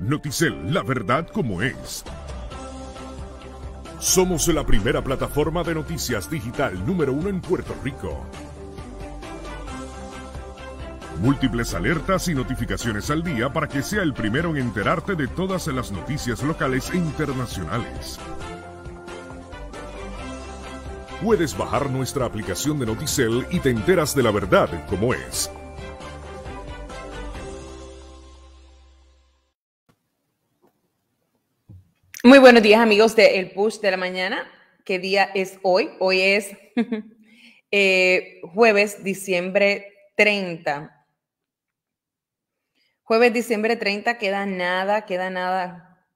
Noticel, la verdad como es. Somos la primera plataforma de noticias digital número uno en Puerto Rico. Múltiples alertas y notificaciones al día para que sea el primero en enterarte de todas las noticias locales e internacionales. Puedes bajar nuestra aplicación de Noticel y te enteras de la verdad como es. Muy buenos días amigos de El Push de la Mañana. ¿Qué día es hoy? Hoy es eh, jueves, diciembre 30. Jueves, diciembre 30, queda nada, queda nada.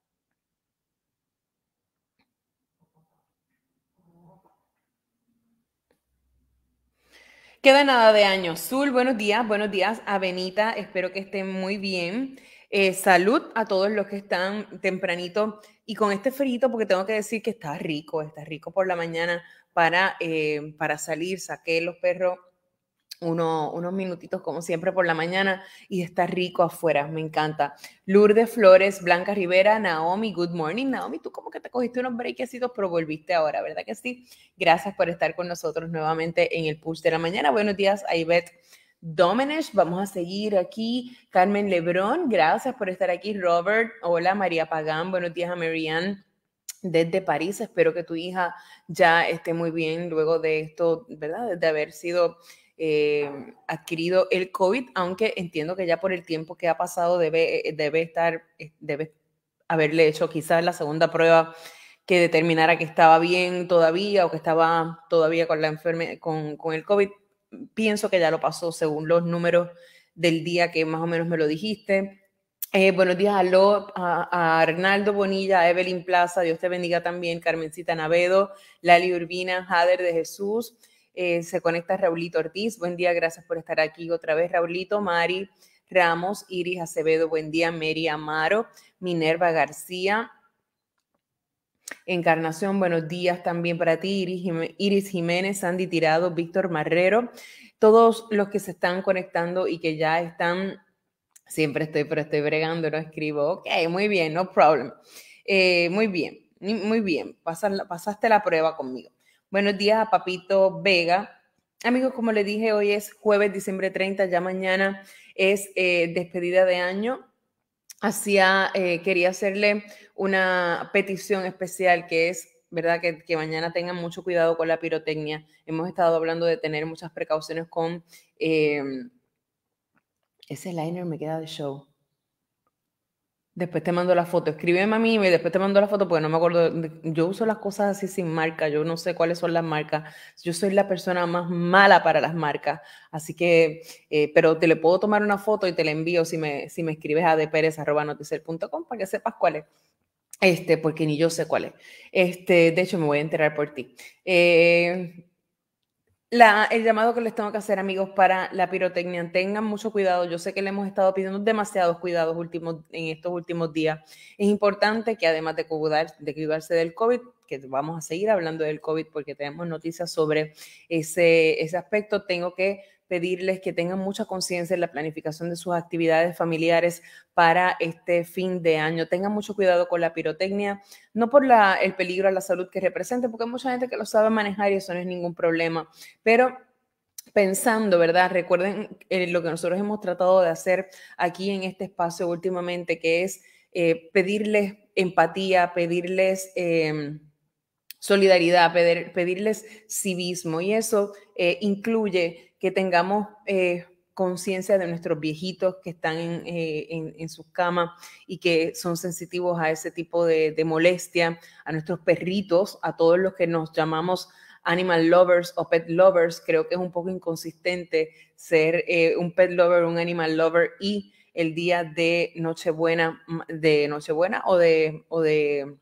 Queda nada de año. Zul, buenos días, buenos días a Benita, espero que estén muy bien. Eh, salud a todos los que están tempranito y con este frito, porque tengo que decir que está rico, está rico por la mañana para, eh, para salir, saqué los perros uno, unos minutitos como siempre por la mañana y está rico afuera, me encanta. Lourdes Flores, Blanca Rivera, Naomi, good morning. Naomi, tú como que te cogiste unos breakecitos, pero volviste ahora, ¿verdad que sí? Gracias por estar con nosotros nuevamente en el push de la mañana. Buenos días, Ivette. Domenech. Vamos a seguir aquí. Carmen Lebrón, gracias por estar aquí. Robert, hola María Pagán, buenos días a Marianne desde París. Espero que tu hija ya esté muy bien luego de esto, ¿verdad? De haber sido eh, adquirido el COVID, aunque entiendo que ya por el tiempo que ha pasado debe, eh, debe estar, eh, debe haberle hecho quizás la segunda prueba que determinara que estaba bien todavía o que estaba todavía con la con, con el COVID pienso que ya lo pasó según los números del día que más o menos me lo dijiste. Eh, buenos días a, a, Arnaldo Bonilla, a Evelyn Plaza, Dios te bendiga también, Carmencita Navedo, Lali Urbina, Jader de Jesús, eh, se conecta Raulito Ortiz, buen día, gracias por estar aquí otra vez, Raulito, Mari Ramos, Iris Acevedo, buen día, Mary Amaro, Minerva García, Encarnación, buenos días también para ti, Iris Jiménez, Sandy Tirado, Víctor Marrero, todos los que se están conectando y que ya están, siempre estoy, pero estoy bregando, no escribo, ok, muy bien, no problem, eh, muy bien, muy bien, pasaste la prueba conmigo. Buenos días a Papito Vega. Amigos, como les dije, hoy es jueves, diciembre 30, ya mañana es eh, despedida de año, hacía, eh, quería hacerle una petición especial que es, ¿verdad? Que, mañana tengan mucho cuidado con la pirotecnia. Hemos estado hablando de tener muchas precauciones con... Em, ese liner me queda de show. Después te mando la foto. Escríbeme a mí y después te mando la foto porque no me acuerdo. Yo uso las cosas así sin marca. Yo no sé cuáles son las marcas. Yo soy la persona más mala para las marcas. Así que, eh, pero te le puedo tomar una foto y te la envío si me, si me escribes a dperez.noticel.com para que sepas cuál es. Este, porque ni yo sé cuál es. Este, de hecho, me voy a enterar por ti. Eh, el llamado que les tengo que hacer, amigos, para la pirotecnia, tengan mucho cuidado. Yo sé que le hemos estado pidiendo demasiados cuidados últimos, en estos últimos días. Es importante que además de, cuidarse del COVID, que vamos a seguir hablando del COVID porque tenemos noticias sobre ese aspecto, tengo que pedirles que tengan mucha conciencia en la planificación de sus actividades familiares para este fin de año. Tengan mucho cuidado con la pirotecnia, no por el peligro a la salud que representa, porque hay mucha gente que lo sabe manejar y eso no es ningún problema, pero pensando, ¿verdad? Recuerden eh, lo que nosotros hemos tratado de hacer aquí en este espacio últimamente, que es eh, pedirles empatía, pedirles... Em, solidaridad, pedirles civismo y eso eh, incluye que tengamos eh, conciencia de nuestros viejitos que están eh, en, sus camas y que son sensitivos a ese tipo de, molestia, a nuestros perritos, a todos los que nos llamamos animal lovers o pet lovers. Creo que es un poco inconsistente ser un pet lover, un animal lover y el día de Nochebuena, de Nochebuena o de, o de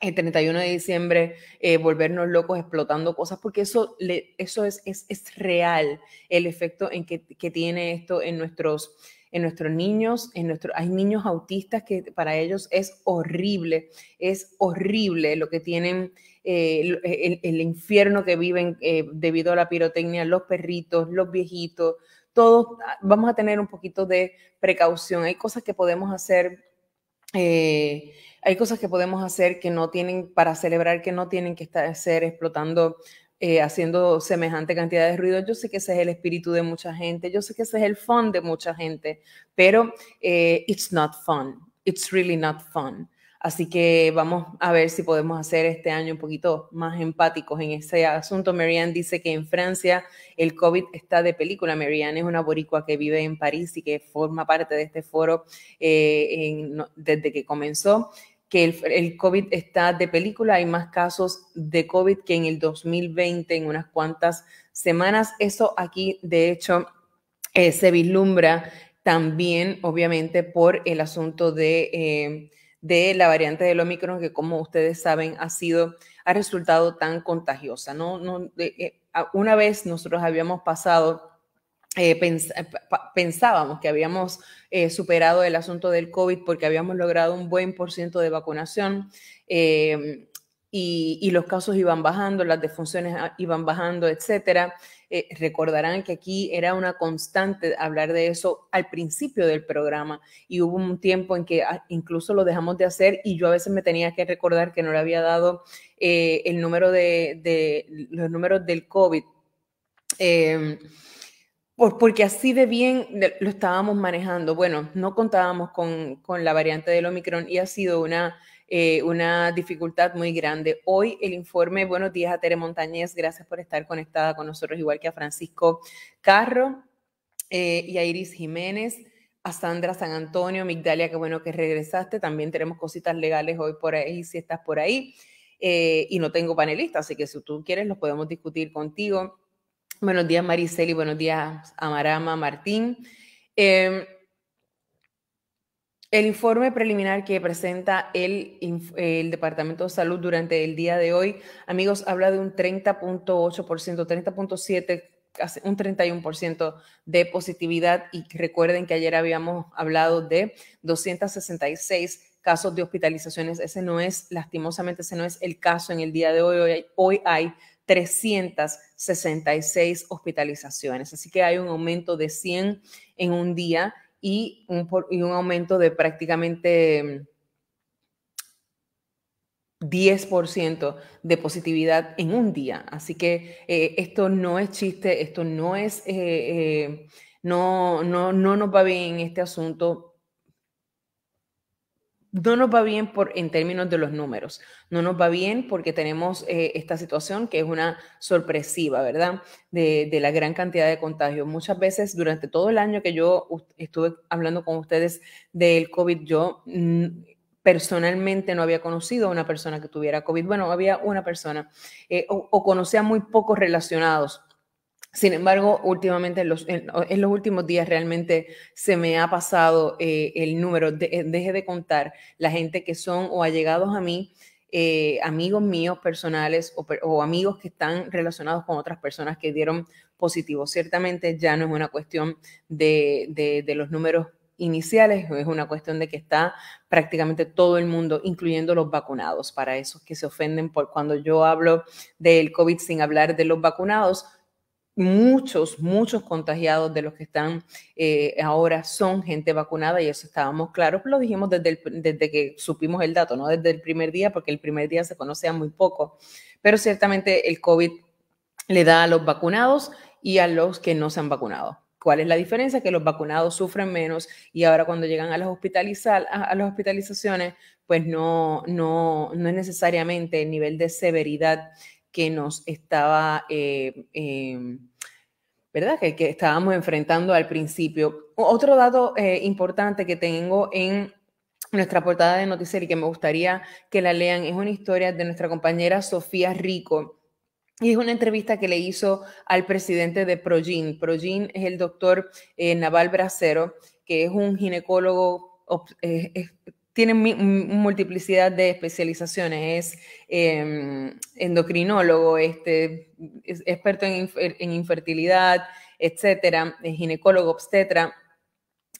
el 31 de diciembre eh, volvernos locos explotando cosas, porque eso, eso es, es, es, real, el efecto en que, que, tiene esto en nuestros, en nuestros niños, en nuestro, hay niños autistas que para ellos es horrible, es horrible lo que tienen, eh, el, el, infierno que viven eh, debido a la pirotecnia, los perritos, los viejitos, todos ah, vamos a tener un poquito de precaución, hay cosas que podemos hacer hay cosas que podemos hacer que no tienen, para celebrar, que no tienen que estar, explotando eh, haciendo semejante cantidad de ruido. Yo sé que ese es el espíritu de mucha gente, yo sé que ese es el fun de mucha gente, pero eh, it's not fun, it's really not fun. Así que vamos a ver si podemos hacer este año un poquito más empáticos en ese asunto. Marianne dice que en Francia el COVID está de película. Marianne es una boricua que vive en París y que forma parte de este foro eh, desde que comenzó que el, COVID está de película, hay más casos de COVID que en el 2020, en unas cuantas semanas. Eso aquí, de hecho, eh, se vislumbra también, obviamente, por el asunto de, eh, de la variante del Omicron, que como ustedes saben, ha sido, ha resultado tan contagiosa. ¿no? no eh, una vez nosotros habíamos pasado eh, eh, pensábamos que habíamos eh, superado el asunto del COVID porque habíamos logrado un buen por ciento de vacunación. y, los casos iban bajando, las defunciones ah, iban bajando, etcétera. recordarán que aquí era una constante hablar de eso al principio del programa y hubo un tiempo en que ah, incluso lo dejamos de hacer y yo a veces me tenía que recordar que no le había dado el número de, los números del COVID. Eh, pues, porque así de bien lo estábamos manejando. Bueno, no contábamos con, con la variante del Omicron y ha sido una eh, una dificultad muy grande. Hoy el informe, buenos días a Tere Montañez, gracias por estar conectada con nosotros, igual que a Francisco Carro eh, y a Iris Jiménez, a Sandra San Antonio, Migdalia, qué bueno que regresaste, también tenemos cositas legales hoy por ahí, si estás por ahí, eh, y no tengo panelista, así que si tú quieres los podemos discutir contigo. Buenos días, Mariceli. Buenos días, Amarama, Martín. Em, el informe preliminar que presenta el, el, Departamento de Salud durante el día de hoy, amigos, habla de un 30.8%, 30.7%, un 31% de positividad. Y recuerden que ayer habíamos hablado de 266 casos de hospitalizaciones. Ese no es, lastimosamente, ese no es el caso en el día de hoy. hoy hay 366 hospitalizaciones. Así que hay un aumento de 100 en un día y un, aumento de prácticamente 10% mm, de positividad en un día. Así que eh, esto no es chiste, esto no es, eh, eh, no, no, no nos va bien en este asunto no nos va bien por, en términos de los números, no nos va bien porque tenemos eh, esta situación que es una sorpresiva, ¿verdad? De, la gran cantidad de contagios. Muchas veces durante todo el año que yo estuve hablando con ustedes del COVID, yo mm, personalmente no había conocido a una persona que tuviera COVID. Bueno, había una persona eh, o, o conocía muy pocos relacionados sin embargo, últimamente, en los, últimos días realmente se me ha pasado eh, el número, eh, deje de contar la gente que son o allegados a mí, eh, amigos míos personales o, amigos que están relacionados con otras personas que dieron positivo. Ciertamente ya no es una cuestión de, de los números iniciales, es una cuestión de que está prácticamente todo el mundo, incluyendo los vacunados, para esos que se ofenden por cuando yo hablo del COVID sin hablar de los vacunados muchos, muchos contagiados de los que están eh, ahora son gente vacunada y eso estábamos claros, lo dijimos desde, desde que supimos el dato, no desde el primer día, porque el primer día se conocía muy poco, pero ciertamente el COVID le da a los vacunados y a los que no se han vacunado. ¿Cuál es la diferencia? Que los vacunados sufren menos y ahora cuando llegan a las, hospitalizar, hospitalizaciones, pues no, no, no es necesariamente el nivel de severidad que nos estaba, eh, eh, ¿verdad? Que, estábamos enfrentando al principio. Otro dato eh, importante que tengo en nuestra portada de noticias y que me gustaría que la lean es una historia de nuestra compañera Sofía Rico. Y es una entrevista que le hizo al presidente de Progin. Progin es el doctor Naval Bracero, que es un ginecólogo tienen multiplicidad de especializaciones. Es em, endocrinólogo, este, experto en, infertilidad, etcétera, es ginecólogo, obstetra,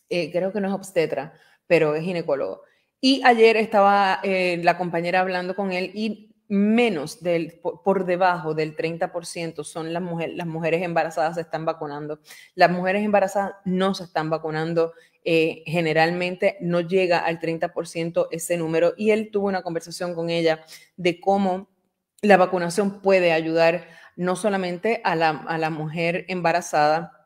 eh, creo que no es obstetra, pero es ginecólogo. Y ayer estaba eh, la compañera hablando con él y menos del, por, debajo del 30% son las mujeres, las mujeres embarazadas se están vacunando. Las mujeres embarazadas no se están vacunando. Eh, generalmente no llega al 30% ese número. Y él tuvo una conversación con ella de cómo la vacunación puede ayudar no solamente a la mujer embarazada,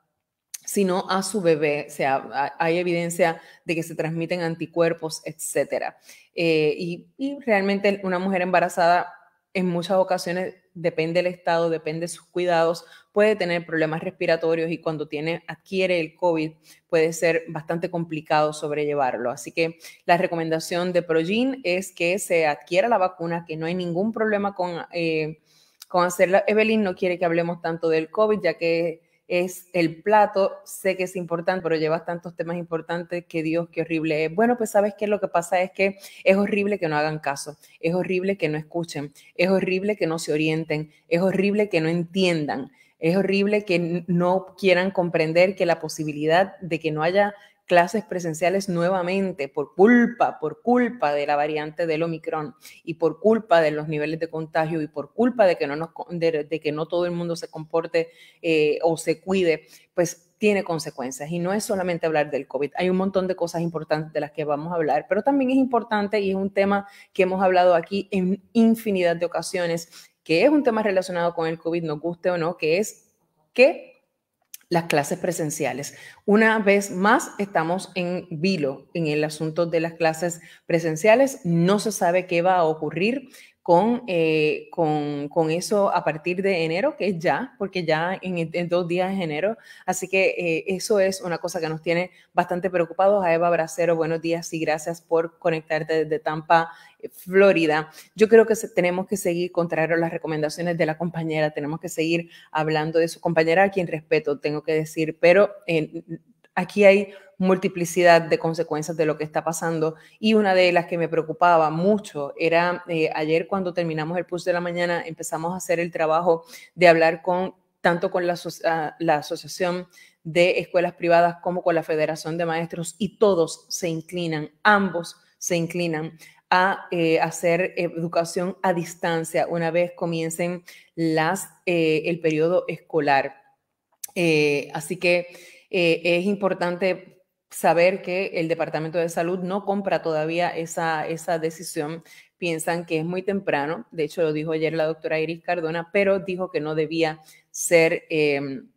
sino a su bebé. O sea, hay evidencia de que se transmiten anticuerpos, etc. Eh, y, realmente una mujer embarazada en muchas ocasiones depende del estado, depende de sus cuidados, puede tener problemas respiratorios y cuando tiene, adquiere el COVID puede ser bastante complicado sobrellevarlo. Así que la recomendación de Progin es que se adquiera la vacuna, que no hay ningún problema con, eh, con hacerla. Evelyn no quiere que hablemos tanto del COVID, ya que es el plato. Sé que es importante, pero llevas tantos temas importantes que Dios, qué horrible es. Bueno, pues sabes que lo que pasa es que es horrible que no hagan caso, es horrible que no escuchen, es horrible que no se orienten, es horrible que no entiendan. Es horrible que no quieran comprender que la posibilidad de que no haya clases presenciales nuevamente por culpa, por culpa de la variante del Omicron y por culpa de los niveles de contagio y por culpa de que no, nos, de, que no todo el mundo se comporte eh, o se cuide, pues tiene consecuencias. Y no es solamente hablar del COVID, hay un montón de cosas importantes de las que vamos a hablar, pero también es importante y es un tema que hemos hablado aquí en infinidad de ocasiones, que es un tema relacionado con el COVID, nos guste o no, que es que las clases presenciales. Una vez más, estamos en vilo en el asunto de las clases presenciales. No se sabe qué va a ocurrir con, eh, con, con, eso a partir de enero, que es ya, porque ya en, dos días es enero. Así que eh, eso es una cosa que nos tiene bastante preocupados. A Eva Bracero, buenos días y gracias por conectarte desde Tampa, eh, Florida. Yo creo que tenemos que seguir, contrario a las recomendaciones de la compañera, tenemos que seguir hablando de su compañera, a quien respeto, tengo que decir, pero... Aquí hay multiplicidad de consecuencias de lo que está pasando y una de las que me preocupaba mucho era eh, ayer cuando terminamos el push de la mañana empezamos a hacer el trabajo de hablar con tanto con la, ah, la, Asociación de Escuelas Privadas como con la Federación de Maestros y todos se inclinan, ambos se inclinan a eh, hacer educación a distancia una vez comiencen las, eh, el periodo escolar. así que eh, es importante saber que el Departamento de Salud no compra todavía esa, decisión. Piensan que es muy temprano, de hecho lo dijo ayer la doctora Iris Cardona, pero dijo que no debía ser em,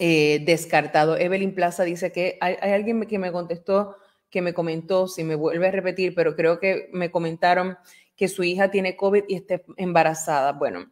eh, descartado. Evelyn Plaza dice que hay, alguien que me contestó, que me comentó, si me vuelve a repetir, pero creo que me comentaron que su hija tiene COVID y está embarazada. Bueno,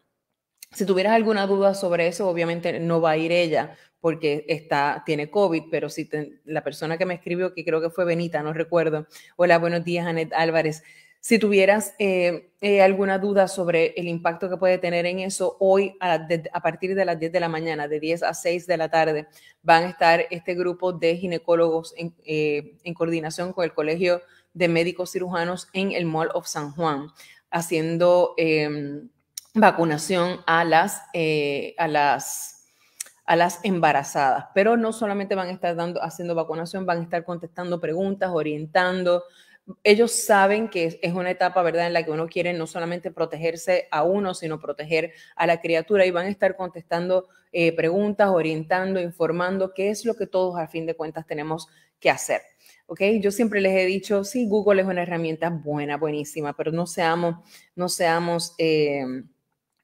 si tuvieras alguna duda sobre eso, obviamente no va a ir ella, porque está, tiene COVID, pero si la persona que me escribió, que creo que fue Benita, no recuerdo, hola, buenos días, Anet Álvarez. Si tuvieras eh, eh, alguna duda sobre el impacto que puede tener en eso, hoy a, partir de las 10 de la mañana, de 10 a 6 de la tarde, van a estar este grupo de ginecólogos en, eh, en coordinación con el Colegio de Médicos Cirujanos en el Mall of San Juan, haciendo em, vacunación a las, a las a las embarazadas, pero no solamente van a estar dando, haciendo vacunación, van a estar contestando preguntas, orientando. Ellos saben que es una etapa, ¿verdad?, en la que uno quiere no solamente protegerse a uno, sino proteger a la criatura y van a estar contestando eh, preguntas, orientando, informando qué es lo que todos a fin de cuentas tenemos que hacer. ¿ok? Yo siempre les he dicho, sí, Google es una herramienta buena, buenísima, pero no seamos, no seamos... Eh,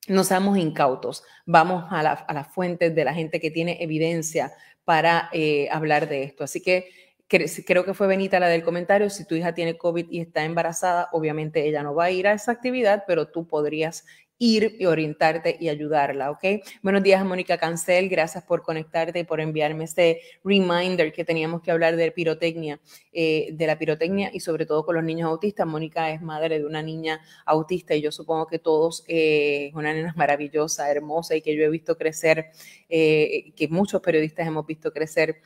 no seamos incautos, vamos a, la, a las fuentes de la gente que tiene evidencia para eh, hablar de esto. Así que creo que fue Benita la del comentario, si tu hija tiene COVID y está embarazada, obviamente ella no va a ir a esa actividad, pero tú podrías ir y orientarte y ayudarla, ¿ok? Buenos días, Mónica Cancel, gracias por conectarte y por enviarme este reminder que teníamos que hablar de pirotecnia, eh, de la pirotecnia y sobre todo con los niños autistas. Mónica es madre de una niña autista y yo supongo que todos, es eh, una nena maravillosa, hermosa y que yo he visto crecer, eh, que muchos periodistas hemos visto crecer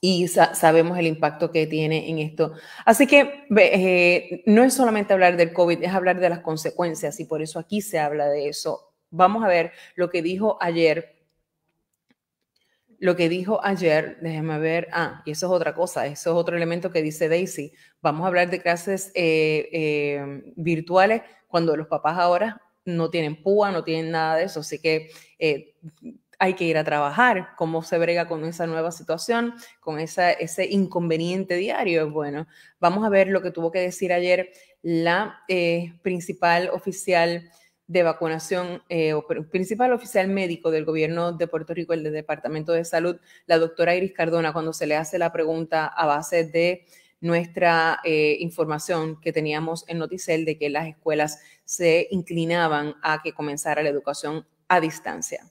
y sabemos el impacto que tiene en esto. Así que eh, no es solamente hablar del COVID, es hablar de las consecuencias y por eso aquí se habla de eso. Vamos a ver lo que dijo ayer. Lo que dijo ayer, déjeme ver, ah, y eso es otra cosa, eso es otro elemento que dice Daisy. Vamos a hablar de clases eh, eh, virtuales cuando los papás ahora no tienen púa, no tienen nada de eso, así que hay que ir a trabajar, cómo se brega con esa nueva situación, con ese inconveniente diario. Bueno, vamos a ver lo que tuvo que decir ayer la eh, principal oficial de vacunación eh, principal oficial médico del gobierno de Puerto Rico, el del Departamento de Salud, la doctora Iris Cardona, cuando se le hace la pregunta a base de nuestra eh, información que teníamos en Noticel de que las escuelas se inclinaban a que comenzara la educación a distancia.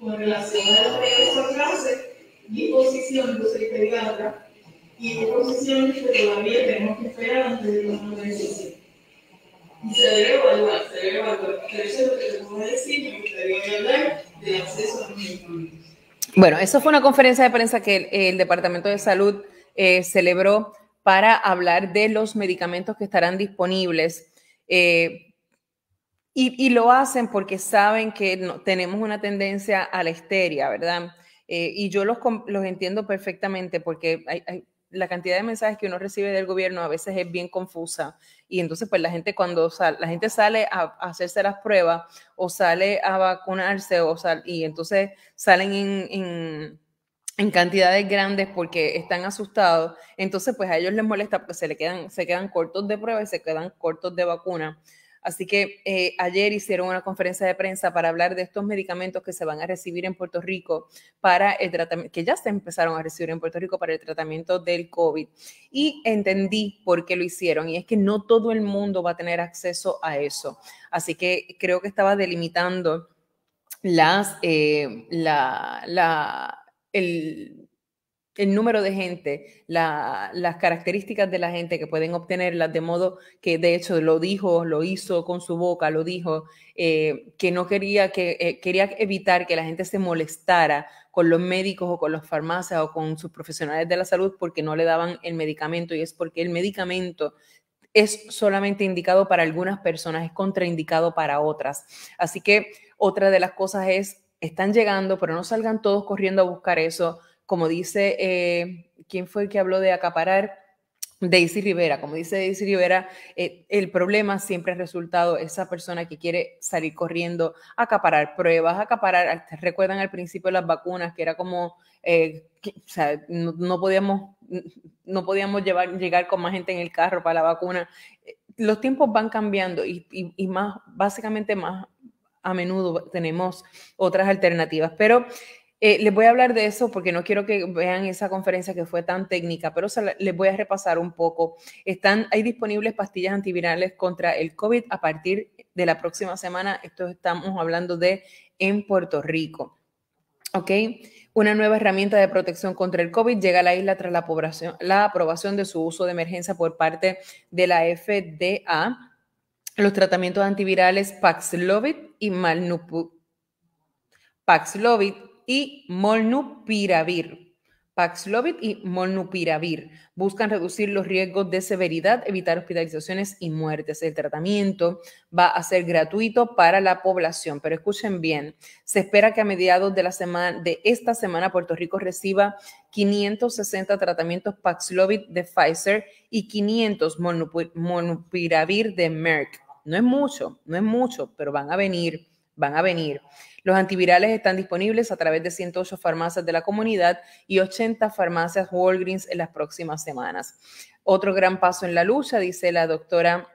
con relación a lo que es esa frase, mi posición, yo soy pediatra, y mi posición que todavía tenemos que esperar antes de tomar una decisión. Y se debe evaluar, se debe evaluar. Pero eso es lo que te puedo decir, me gustaría hablar de acceso a los medicamentos. Bueno, eso fue una conferencia de prensa que el, el Departamento de Salud eh, celebró para hablar de los medicamentos que estarán disponibles eh, y, y, lo hacen porque saben que tenemos una tendencia a la histeria, ¿verdad? Eh, y yo los, los, entiendo perfectamente porque la cantidad de mensajes que uno recibe del gobierno a veces es bien confusa. Y entonces, pues la gente cuando la gente sale a, hacerse las pruebas o sale a vacunarse o sal, y entonces salen en, en en cantidades grandes porque están asustados, entonces pues a ellos les molesta porque se le quedan, se quedan cortos de pruebas y se quedan cortos de vacuna. Así que eh, ayer hicieron una conferencia de prensa para hablar de estos medicamentos que se van a recibir en Puerto Rico para el tratamiento, que ya se empezaron a recibir en Puerto Rico para el tratamiento del COVID. Y entendí por qué lo hicieron y es que no todo el mundo va a tener acceso a eso. Así que creo que estaba delimitando las, eh, la, la, el, el número de gente, las características de la gente que pueden obtenerlas, de modo que de hecho lo dijo, lo hizo con su boca, lo dijo, eh, que no quería, que eh, quería evitar que la gente se molestara con los médicos o con los farmacias o con sus profesionales de la salud porque no le daban el medicamento y es porque el medicamento es solamente indicado para algunas personas, es contraindicado para otras. Así que otra de las cosas es, están llegando, pero no salgan todos corriendo a buscar eso como dice, eh, ¿quién fue el que habló de acaparar? Daisy Rivera, como dice Daisy Rivera, eh, el problema siempre ha resultado esa persona que quiere salir corriendo, acaparar pruebas, acaparar, recuerdan al principio las vacunas, que era como, eh, o sea, no, podíamos, no podíamos llevar, llegar con más gente en el carro para la vacuna. Los tiempos van cambiando y, y más, básicamente más a menudo tenemos otras alternativas, pero eh, les voy a hablar de eso porque no quiero que vean esa conferencia que fue tan técnica, pero les voy a repasar un poco. Están, hay disponibles pastillas antivirales contra el COVID a partir de la próxima semana. Esto estamos hablando de en Puerto Rico. ¿Ok? Una nueva herramienta de protección contra el COVID llega a la isla tras la, aprobación, la aprobación de su uso de emergencia por parte de la FDA. Los tratamientos antivirales Paxlovid y Malnupu. Paxlovid y molnupiravir. Paxlovid y molnupiravir buscan reducir los riesgos de severidad, evitar hospitalizaciones y muertes. El tratamiento va a ser gratuito para la población, pero escuchen bien, se espera que a mediados de la semana de esta semana Puerto Rico reciba 560 tratamientos Paxlovid de Pfizer y 500 molnupiravir de Merck. No es mucho, no es mucho, pero van a venir, van a venir. Los antivirales están disponibles a través de 108 farmacias de la comunidad y 80 farmacias Walgreens en las próximas semanas. Otro gran paso en la lucha, dice la doctora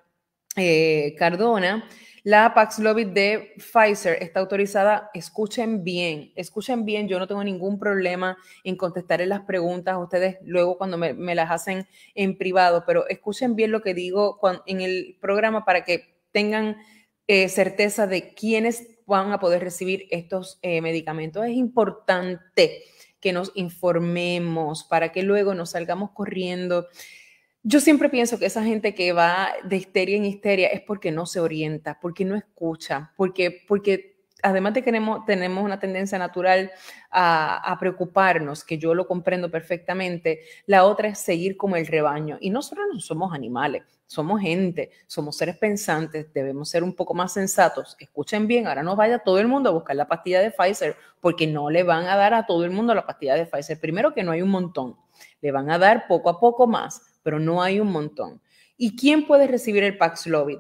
eh, Cardona. La Paxlovid de Pfizer está autorizada. Escuchen bien, escuchen bien. Yo no tengo ningún problema en contestarles las preguntas a ustedes luego cuando me, las hacen en privado, pero escuchen bien lo que digo en el programa para que tengan eh, certeza de quiénes van a poder recibir estos eh, medicamentos. Es importante que nos informemos para que luego nos salgamos corriendo. Yo siempre pienso que esa gente que va de histeria en histeria es porque no se orienta, porque no escucha, porque, porque además de que tenemos, una tendencia natural a, a, preocuparnos, que yo lo comprendo perfectamente, la otra es seguir como el rebaño. Y nosotros no somos animales, somos gente, somos seres pensantes, debemos ser un poco más sensatos. Escuchen bien, ahora no vaya todo el mundo a buscar la pastilla de Pfizer, porque no le van a dar a todo el mundo la pastilla de Pfizer. Primero que no hay un montón, le van a dar poco a poco más, pero no hay un montón. ¿Y quién puede recibir el Paxlovid?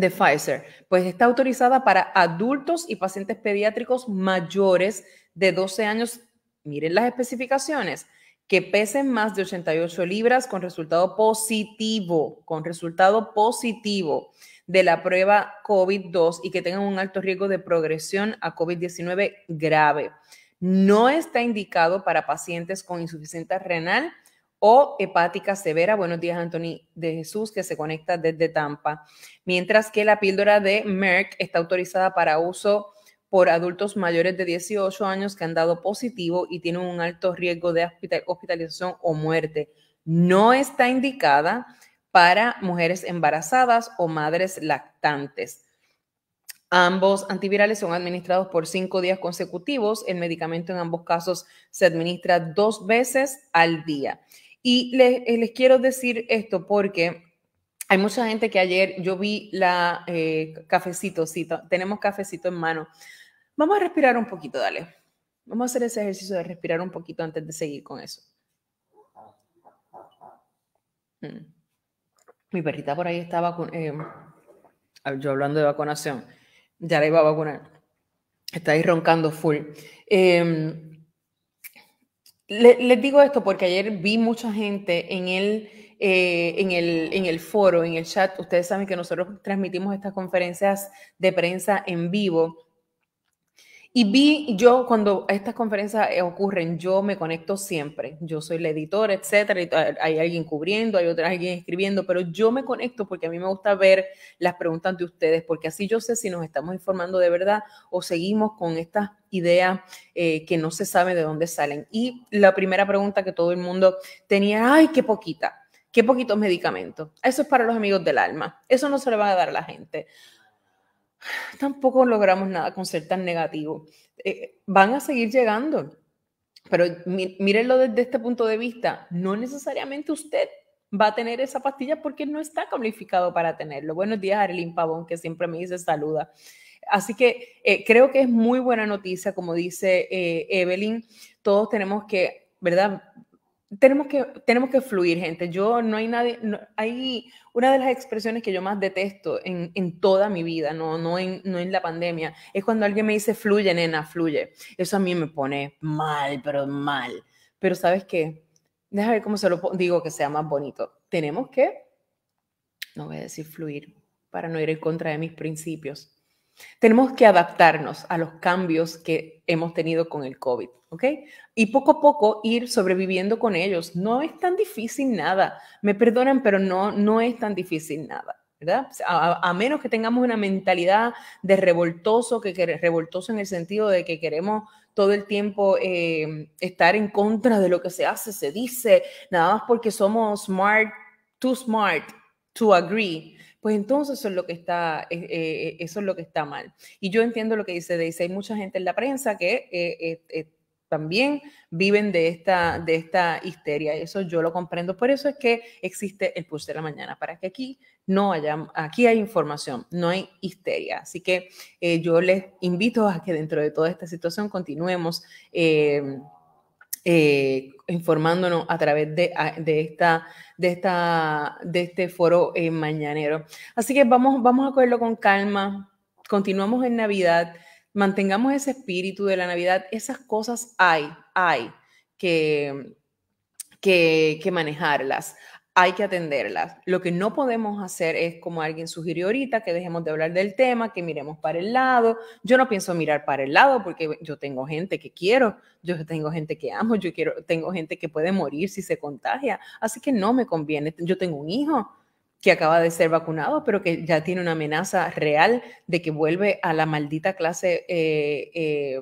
de Pfizer, pues está autorizada para adultos y pacientes pediátricos mayores de 12 años. Miren las especificaciones que pesen más de 88 libras con resultado positivo, con resultado positivo de la prueba COVID-2 y que tengan un alto riesgo de progresión a COVID-19 grave. No está indicado para pacientes con insuficiencia renal o hepática severa. Buenos días, Anthony de Jesús, que se conecta desde Tampa. Mientras que la píldora de Merck está autorizada para uso por adultos mayores de 18 años que han dado positivo y tienen un alto riesgo de hospitalización o muerte. No está indicada para mujeres embarazadas o madres lactantes. Ambos antivirales son administrados por cinco días consecutivos. El medicamento en ambos casos se administra dos veces al día. Y eh, les, quiero decir esto porque hay mucha gente que ayer yo vi la eh, cafecito, tenemos cafecito en mano. Vamos a respirar un poquito, dale. Vamos a hacer ese ejercicio de respirar un poquito antes de seguir con eso. Mm. Mi perrita por ahí está vacunada. Eh, yo hablando de vacunación, ya la iba a vacunar. Está ahí roncando full. Em, les digo esto porque ayer vi mucha gente en el, eh, en, el, en el foro, en el chat. Ustedes saben que nosotros transmitimos estas conferencias de prensa en vivo y vi, yo cuando estas conferencias eh, ocurren, yo me conecto siempre. Yo soy la editora, etcétera. Y eh, hay alguien cubriendo, hay otra alguien escribiendo, pero yo me conecto porque a mí me gusta ver las preguntas de ustedes, porque así yo sé si nos estamos informando de verdad o seguimos con estas ideas eh, que no se sabe de dónde salen. Y la primera pregunta que todo el mundo tenía, ay, qué poquita, qué poquitos medicamentos. Eso es para los amigos del alma. Eso no se le va a dar a la gente tampoco logramos nada con ser tan negativo. Eh, van a seguir llegando, pero mírenlo desde este punto de vista. No necesariamente usted va a tener esa pastilla porque no está calificado para tenerlo. Buenos días, Arlene Pavón, que siempre me dice saluda. Así que eh, creo que es muy buena noticia, como dice eh, Evelyn, todos tenemos que, ¿verdad? tenemos que, tenemos que fluir, gente. Yo no hay nadie, hay una de las expresiones que yo más detesto en, en toda mi vida, no, no, en, no en la pandemia, es cuando alguien me dice, fluye, nena, fluye. Eso a mí me pone mal, pero mal. Pero sabes qué, déjame ver cómo se lo digo que sea más bonito. Tenemos que, no voy a decir fluir, para no ir en contra de mis principios. Tenemos que adaptarnos a los cambios que hemos tenido con el COVID, ¿ok? Y poco a poco ir sobreviviendo con ellos. No es tan difícil nada. Me perdonan, pero no, no es tan difícil nada. ¿verdad? A, menos que tengamos una mentalidad de revoltoso, que, que, revoltoso en el sentido de que queremos todo el tiempo eh, estar en contra de lo que se hace, se dice, nada más porque somos smart, too smart to agree pues entonces eso es lo que está, eh, eh, eso es lo que está mal. Y yo entiendo lo que dice Dice, hay mucha gente en la prensa que eh, también viven de esta, de esta histeria, eso yo lo comprendo, por eso es que existe el push de la mañana, para que aquí no haya, aquí hay información, no hay histeria, así que yo les invito a que dentro de toda esta situación continuemos eh, informándonos a través de, de, esta, de, esta, de este foro eh, mañanero. Así que vamos, vamos a cogerlo con calma, continuamos en Navidad, mantengamos ese espíritu de la Navidad, esas cosas hay, hay que, que manejarlas hay que atenderlas. Lo que no podemos hacer es, como alguien sugirió ahorita, que dejemos de hablar del tema, que miremos para el lado. Yo no pienso mirar para el lado porque yo tengo gente que quiero, yo tengo gente que amo, yo quiero, tengo gente que puede morir si se contagia. Así que no me conviene. Yo tengo un hijo que acaba de ser vacunado, pero que ya tiene una amenaza real de que vuelve a la maldita clase eh, eh,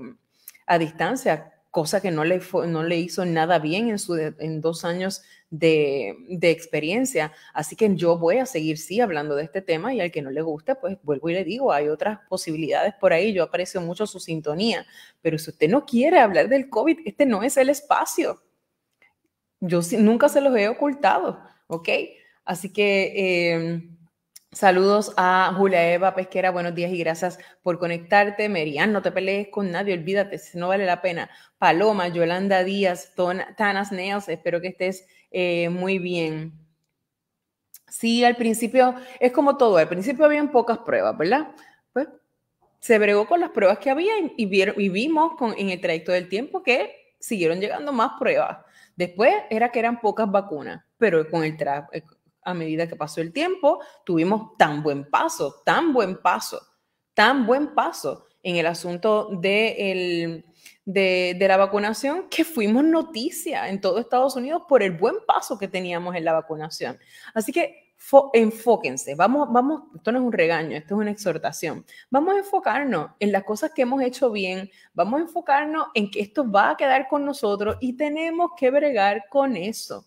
a distancia, cosa que no le, no le hizo nada bien en, su, en dos años de, experiencia. Así que yo voy a seguir, sí, hablando de este tema y al que no le guste, pues vuelvo y le digo, hay otras posibilidades por ahí. Yo aprecio mucho su sintonía, pero si usted no quiere hablar del COVID, este no es el espacio. Yo nunca se los he ocultado, ¿ok? Así que... Em, saludos a Julia Eva Pesquera, buenos días y gracias por conectarte. Merian, no te pelees con nadie, olvídate, no vale la pena. Paloma, Yolanda Díaz, Tanas Neos, espero que estés eh, muy bien. Sí, al principio es como todo, al principio habían pocas pruebas, ¿verdad? Pues se bregó con las pruebas que había y, vimos con, en el trayecto del tiempo que siguieron llegando más pruebas. Después era que eran pocas vacunas, pero con el eh, a medida que pasó el tiempo, tuvimos tan buen paso, tan buen paso, tan buen paso en el asunto del de de, la vacunación que fuimos noticia en todo Estados Unidos por el buen paso que teníamos en la vacunación. Así que enfóquense, vamos, vamos, esto no es un regaño, esto es una exhortación. Vamos a enfocarnos en las cosas que hemos hecho bien, vamos a enfocarnos en que esto va a quedar con nosotros y tenemos que bregar con eso.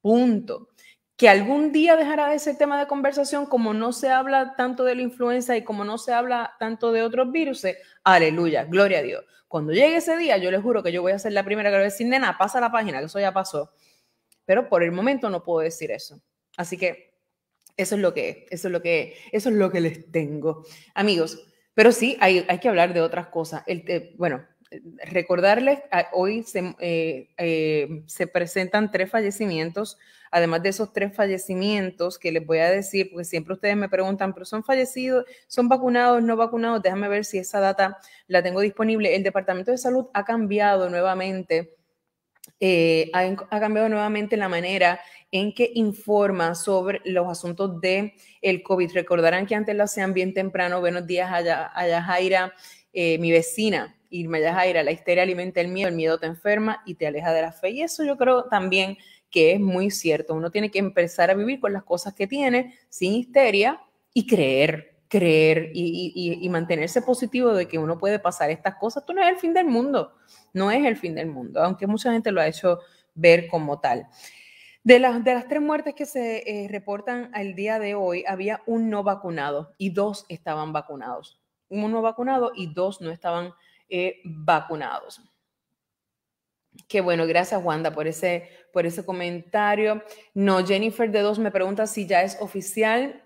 Punto que algún día dejará ese tema de conversación como no se habla tanto de la influenza y como no se habla tanto de otros virus. Aleluya, gloria a Dios. Cuando llegue ese día, yo les juro que yo voy a ser la primera que voy a decir, nena, pasa la página, que eso ya pasó. Pero por el momento no puedo decir eso. Así que eso es lo que es, eso es lo que eso es lo que les tengo. Amigos, pero sí, hay, hay que hablar de otras cosas. El, bueno, recordarles, ah, hoy eh, eh, se, presentan tres fallecimientos, además de esos tres fallecimientos que les voy a decir, porque siempre ustedes me preguntan, pero son fallecidos, son vacunados, no vacunados, déjame ver si esa data la tengo disponible. El Departamento de Salud ha cambiado nuevamente. Eh, ha, cambiado nuevamente la manera en que informa sobre los asuntos de el COVID. Recordarán que antes lo hacían bien temprano. Buenos días allá, allá Jaira, mi vecina y me la histeria alimenta el miedo, el miedo te enferma y te aleja de la fe. Y eso yo creo también que es muy cierto. Uno tiene que empezar a vivir con las cosas que tiene sin histeria y creer, creer y, mantenerse positivo de que uno puede pasar estas cosas. Tú no es el fin del mundo, no es el fin del mundo, aunque mucha gente lo ha hecho ver como tal. De las, de las tres muertes que se eh, reportan al día de hoy, había un no vacunado y dos estaban vacunados. Uno vacunado y dos no estaban vacunados eh, vacunados. Qué bueno, gracias Wanda por ese, por ese comentario. No, Jennifer de Dos me pregunta si ya es oficial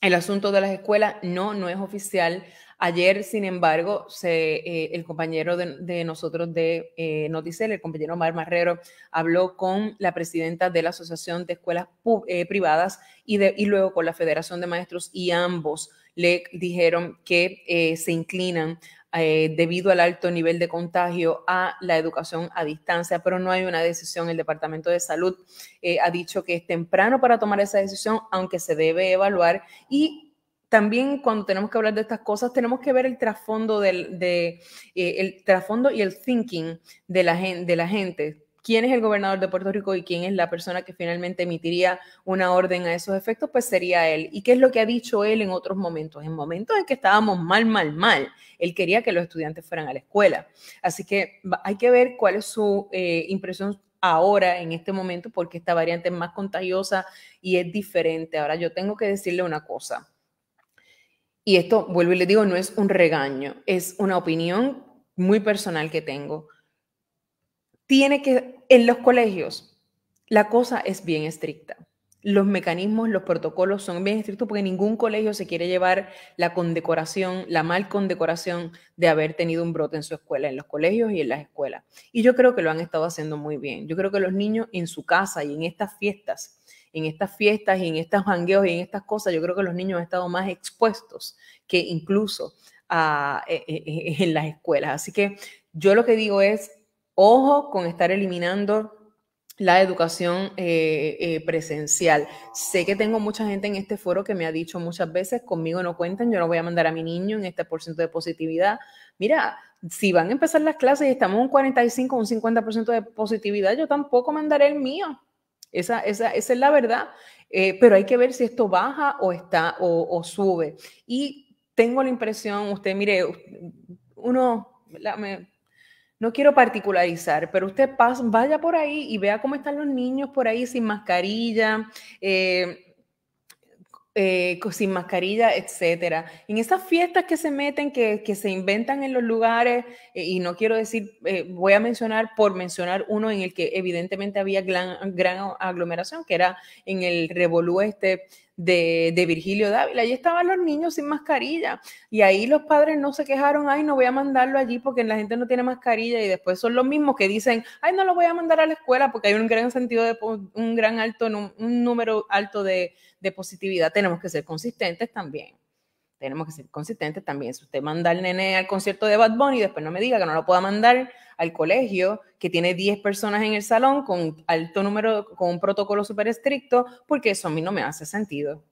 el asunto de las escuelas. No, no es oficial. Ayer, sin embargo, eh, el compañero de, nosotros de eh, Noticel, el compañero Mar Marrero, habló con la presidenta de la Asociación de Escuelas eh, Privadas y, y, luego con la Federación de Maestros y ambos le dijeron que se inclinan eh, debido al alto nivel de contagio a la educación a distancia, pero no hay una decisión. El Departamento de Salud eh, ha dicho que es temprano para tomar esa decisión, aunque se debe evaluar y también cuando tenemos que hablar de estas cosas, tenemos que ver el trasfondo eh, el trasfondo y el thinking de la gente quién es el gobernador de Puerto Rico y quién es la persona que finalmente emitiría una orden a esos efectos, pues sería él. ¿Y qué es lo que ha dicho él en otros momentos? En momentos en que estábamos mal, mal, mal, él quería que los estudiantes fueran a la escuela. Así que hay que ver cuál es su eh, impresión ahora, en este momento, porque esta variante es más contagiosa y es diferente. Ahora yo tengo que decirle una cosa. Y esto, vuelvo y le digo, no es un regaño, es una opinión muy personal que tengo tiene que, en los colegios, la cosa es bien estricta. Los mecanismos, los protocolos son bien estrictos porque ningún colegio se quiere llevar la condecoración, la mal condecoración de haber tenido un brote en su escuela, en los colegios y en las escuelas. Y yo creo que lo han estado haciendo muy bien. Yo creo que los niños en su casa y en estas fiestas en estas fiestas y en estos jangueos y en estas cosas, yo creo que los niños han estado más expuestos que incluso eh, eh, eh, en las escuelas. Así que yo lo que digo es, Ojo con estar eliminando la educación eh, eh, presencial. Sé que tengo mucha gente en este foro que me ha dicho muchas veces, conmigo no cuentan, yo no voy a mandar a mi niño en este por de positividad. Mira, si van a empezar las clases y estamos un 45 un 50% de positividad, yo tampoco mandaré el mío. Esa, es la verdad. Eh, pero hay que ver si esto baja o, está, o, sube. Y tengo la impresión, usted mire, uno... me, no quiero particularizar, pero usted pasa, vaya por ahí y vea cómo están los niños por ahí sin mascarilla. Eh, eh, sin mascarilla, etcétera. En esas fiestas que se meten, que, se inventan en los lugares, eh, y no quiero decir, eh, voy a mencionar por mencionar uno en el que evidentemente había gran, aglomeración, que era en el Revolú este de, de, Virgilio Dávila. Allí estaban los niños sin mascarilla y ahí los padres no se quejaron, ay, no voy a mandarlo allí porque la gente no tiene mascarilla y después son los mismos que dicen, ay, no lo voy a mandar a la escuela porque hay un gran sentido de, un gran alto, un número alto de de positividad, tenemos que ser consistentes también. Tenemos que ser consistentes también. Si usted manda al nene al concierto de Bad Bunny, después no me diga que no lo pueda mandar al colegio que tiene 10 personas en el salón con alto número, con un protocolo súper estricto, porque eso a mí no me hace sentido.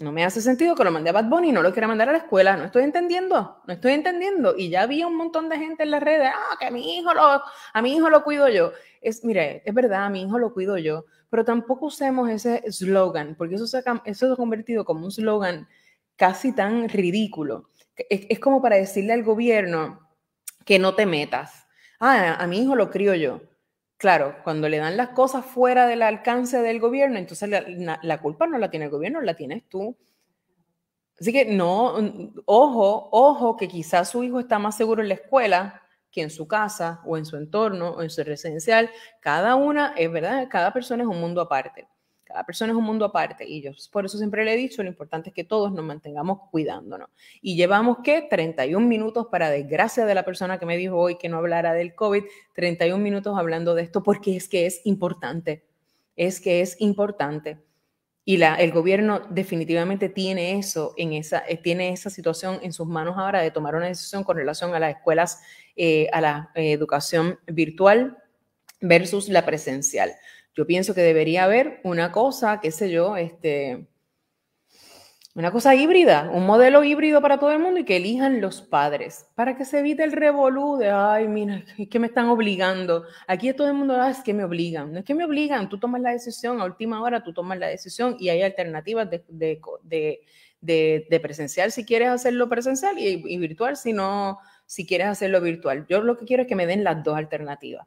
No me hace sentido que lo mandé a Bad Bunny y no lo quiera mandar a la escuela. No estoy entendiendo, no estoy entendiendo. Y ya había un montón de gente en las redes, ah, que a mi hijo lo, a mi hijo lo cuido yo. Es, mire, es verdad, a mi hijo lo cuido yo, pero tampoco usemos ese slogan, porque eso se, eso ha convertido como un slogan casi tan ridículo. Es, es como para decirle al gobierno que no te metas. Ah, a mi hijo lo crío yo. Claro, cuando le dan las cosas fuera del alcance del gobierno, entonces la, culpa no la tiene el gobierno, la tienes tú. Así que no, ojo, ojo, que quizás su hijo está más seguro en la escuela que en su casa o en su entorno o en su residencial. Cada una, es verdad, cada persona es un mundo aparte la persona es un mundo aparte y yo por eso siempre le he dicho, lo importante es que todos nos mantengamos cuidándonos. Y llevamos, ¿qué? 31 minutos para desgracia de la persona que me dijo hoy que no hablara del COVID, 31 minutos hablando de esto porque es que es importante, es que es importante. Y la, el gobierno definitivamente tiene eso, en esa, eh, tiene esa situación en sus manos ahora de tomar una decisión con relación a las escuelas, eh, a la eh, educación virtual versus la presencial. Yo pienso que debería haber una cosa, qué sé yo, este, una cosa híbrida, un modelo híbrido para todo el mundo y que elijan los padres, para que se evite el revolú de, ay, mira, es que me están obligando. Aquí todo el mundo, ah, es que me obligan. No es que me obligan, tú tomas la decisión, a última hora tú tomas la decisión y hay alternativas de, presencial si quieres hacerlo presencial y, y, virtual si no, si quieres hacerlo virtual. Yo lo que quiero es que me den las dos alternativas.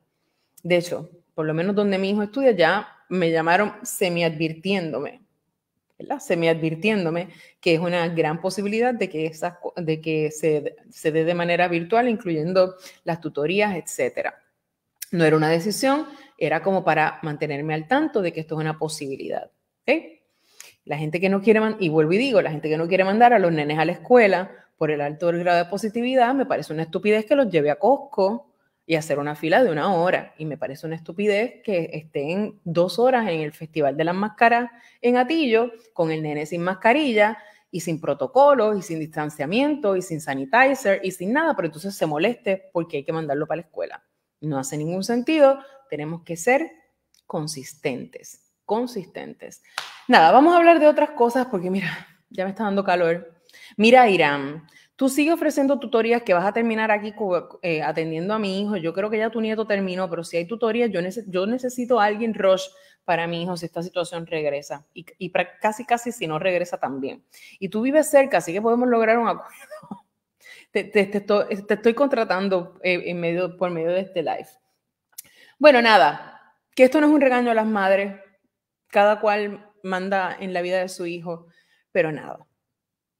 De hecho, por lo menos donde mi hijo estudia, ya me llamaron semiadvirtiéndome, ¿verdad? Semi-advirtiéndome que es una gran posibilidad de que, esas, de que se, se dé de manera virtual, incluyendo las tutorías, etcétera. No era una decisión, era como para mantenerme al tanto de que esto es una posibilidad. ¿okay? La gente que no quiere, y vuelvo y digo, la gente que no quiere mandar a los nenes a la escuela por el alto grado de positividad, me parece una estupidez que los lleve a Costco y hacer una fila de una hora. Y me parece una estupidez que estén dos horas en el Festival de las Máscaras en Atillo con el nene sin mascarilla y sin protocolos y sin distanciamiento y sin sanitizer y sin nada, pero entonces se moleste porque hay que mandarlo para la escuela. No hace ningún sentido, tenemos que ser consistentes, consistentes. Nada, vamos a hablar de otras cosas porque mira, ya me está dando calor. Mira Irán. Tú sigues ofreciendo tutorías que vas a terminar aquí eh, atendiendo a mi hijo. Yo creo que ya tu nieto terminó, pero si hay tutorías, yo, yo necesito a alguien rush para mi hijo si esta situación regresa. Y, casi, casi si no regresa también. Y tú vives cerca, así que podemos lograr un acuerdo. Eh, te, estoy, contratando eh, en medio, por medio de este live. Bueno, nada, que esto no es un regaño a las madres. Cada cual manda en la vida de su hijo, pero nada.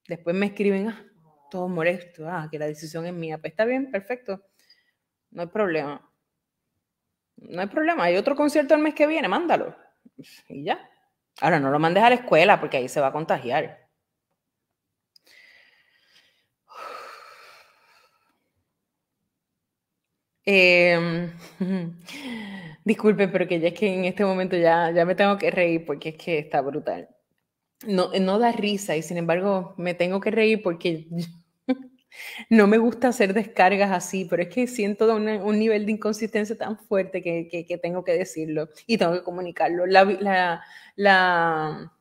Después me escriben, a ah, todo molesto, ah, que la decisión es mía. Pues está bien, perfecto, no hay problema. No hay problema, hay otro concierto el mes que viene, mándalo. Y ya. Ahora, no lo mandes a la escuela porque ahí se va a contagiar. Em, disculpe, pero que ya es que en este momento ya, ya me tengo que reír porque es que está brutal. No, no da risa y sin embargo me tengo que reír porque no me gusta hacer descargas así, pero es que siento un nivel de inconsistencia tan fuerte que, tengo que decirlo y tengo que comunicarlo. La, la, la...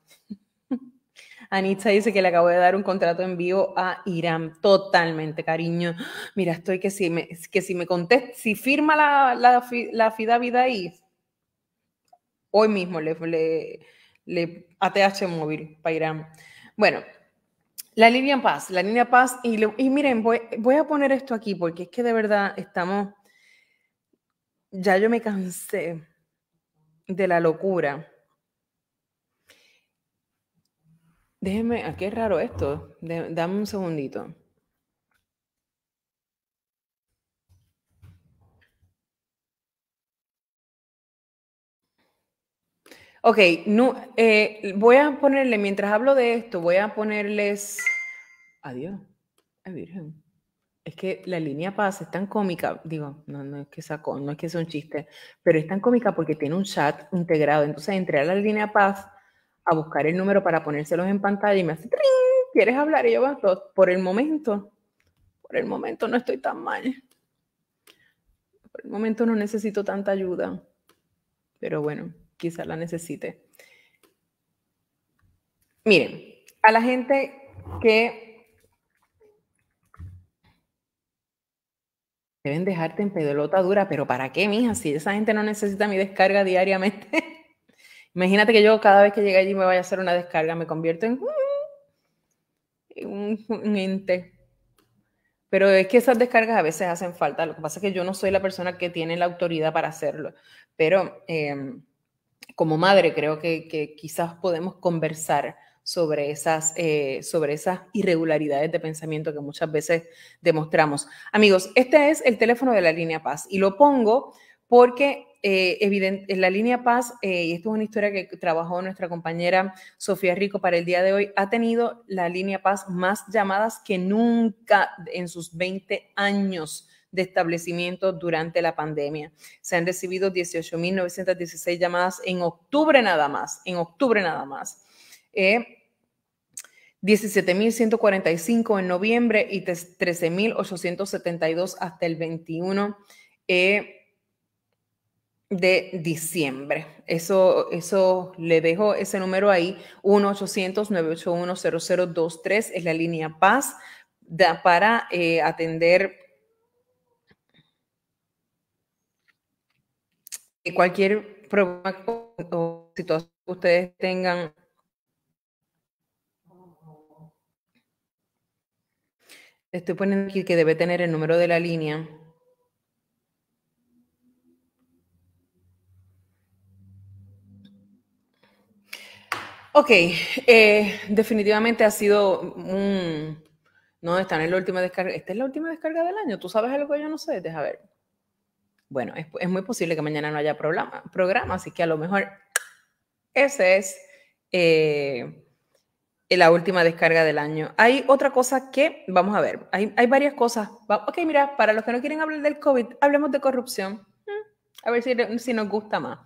Anitza dice que le acabo de dar un contrato en vivo a Irán. Totalmente, cariño. Mira, estoy que si me, que si me contesta, si firma la, la, la ahí, hoy mismo le, le, le ATH móvil para Irán. Bueno, la línea Paz, la línea Paz. Y, y miren, voy, a poner esto aquí porque es que de verdad estamos, ya yo me cansé de la locura. Déjenme, ah, qué raro esto. dame un segundito. Ok, no, eh, voy a ponerle, mientras hablo de esto, voy a ponerles. Adiós. Virgen. Es que la línea paz es tan cómica, digo, no, es que sacó, no es que sea un chiste, pero es tan cómica porque tiene un chat integrado. Entonces entré a la línea paz a buscar el número para ponérselos en pantalla y me hace, ring, ¿quieres hablar? Y yo, por el momento, por el momento no estoy tan mal. Por el momento no necesito tanta ayuda. Pero bueno quizás la necesite. Miren, a la gente que deben dejarte en pedolota dura, pero ¿para qué, mija? Si esa gente no necesita mi descarga diariamente. Imagínate que yo cada vez que llegue allí me vaya a hacer una descarga, me convierto en, un ente. Pero es que esas descargas a veces hacen falta. Lo que pasa es que yo no soy la persona que tiene la autoridad para hacerlo. Pero em, como madre creo que, quizás podemos conversar eh, sobre esas, irregularidades de pensamiento que muchas veces demostramos. Amigos, este es el teléfono de la línea Paz y lo pongo porque eh, en la línea Paz, eh, y esto es una historia que trabajó nuestra compañera Sofía Rico para el día de hoy, ha tenido la línea Paz más llamadas que nunca en sus 20 años de establecimiento durante la pandemia. Se han recibido 18.916 llamadas en octubre nada más, en octubre nada más. 17.145 eh, en noviembre y 13.872 hasta el 21 eh, de diciembre. Eso, eso, le dejo ese número ahí, 1-800-981-0023 es la línea Paz para eh, atender cualquier problema o situación que ustedes tengan, estoy poniendo aquí que debe tener el número de la línea. Ok, eh, definitivamente ha sido un... No, está en la última descarga. ¿Esta es la última descarga del año? ¿Tú sabes algo? que Yo no sé. Deja ver bueno, es, muy posible que mañana no haya programa, programa así que a lo mejor esa es eh, la última descarga del año. Hay otra cosa que, vamos a ver, hay, varias cosas. Okay, ok, mira, para los que no quieren hablar del COVID, hablemos de corrupción. Mm, a ver si, si nos gusta más.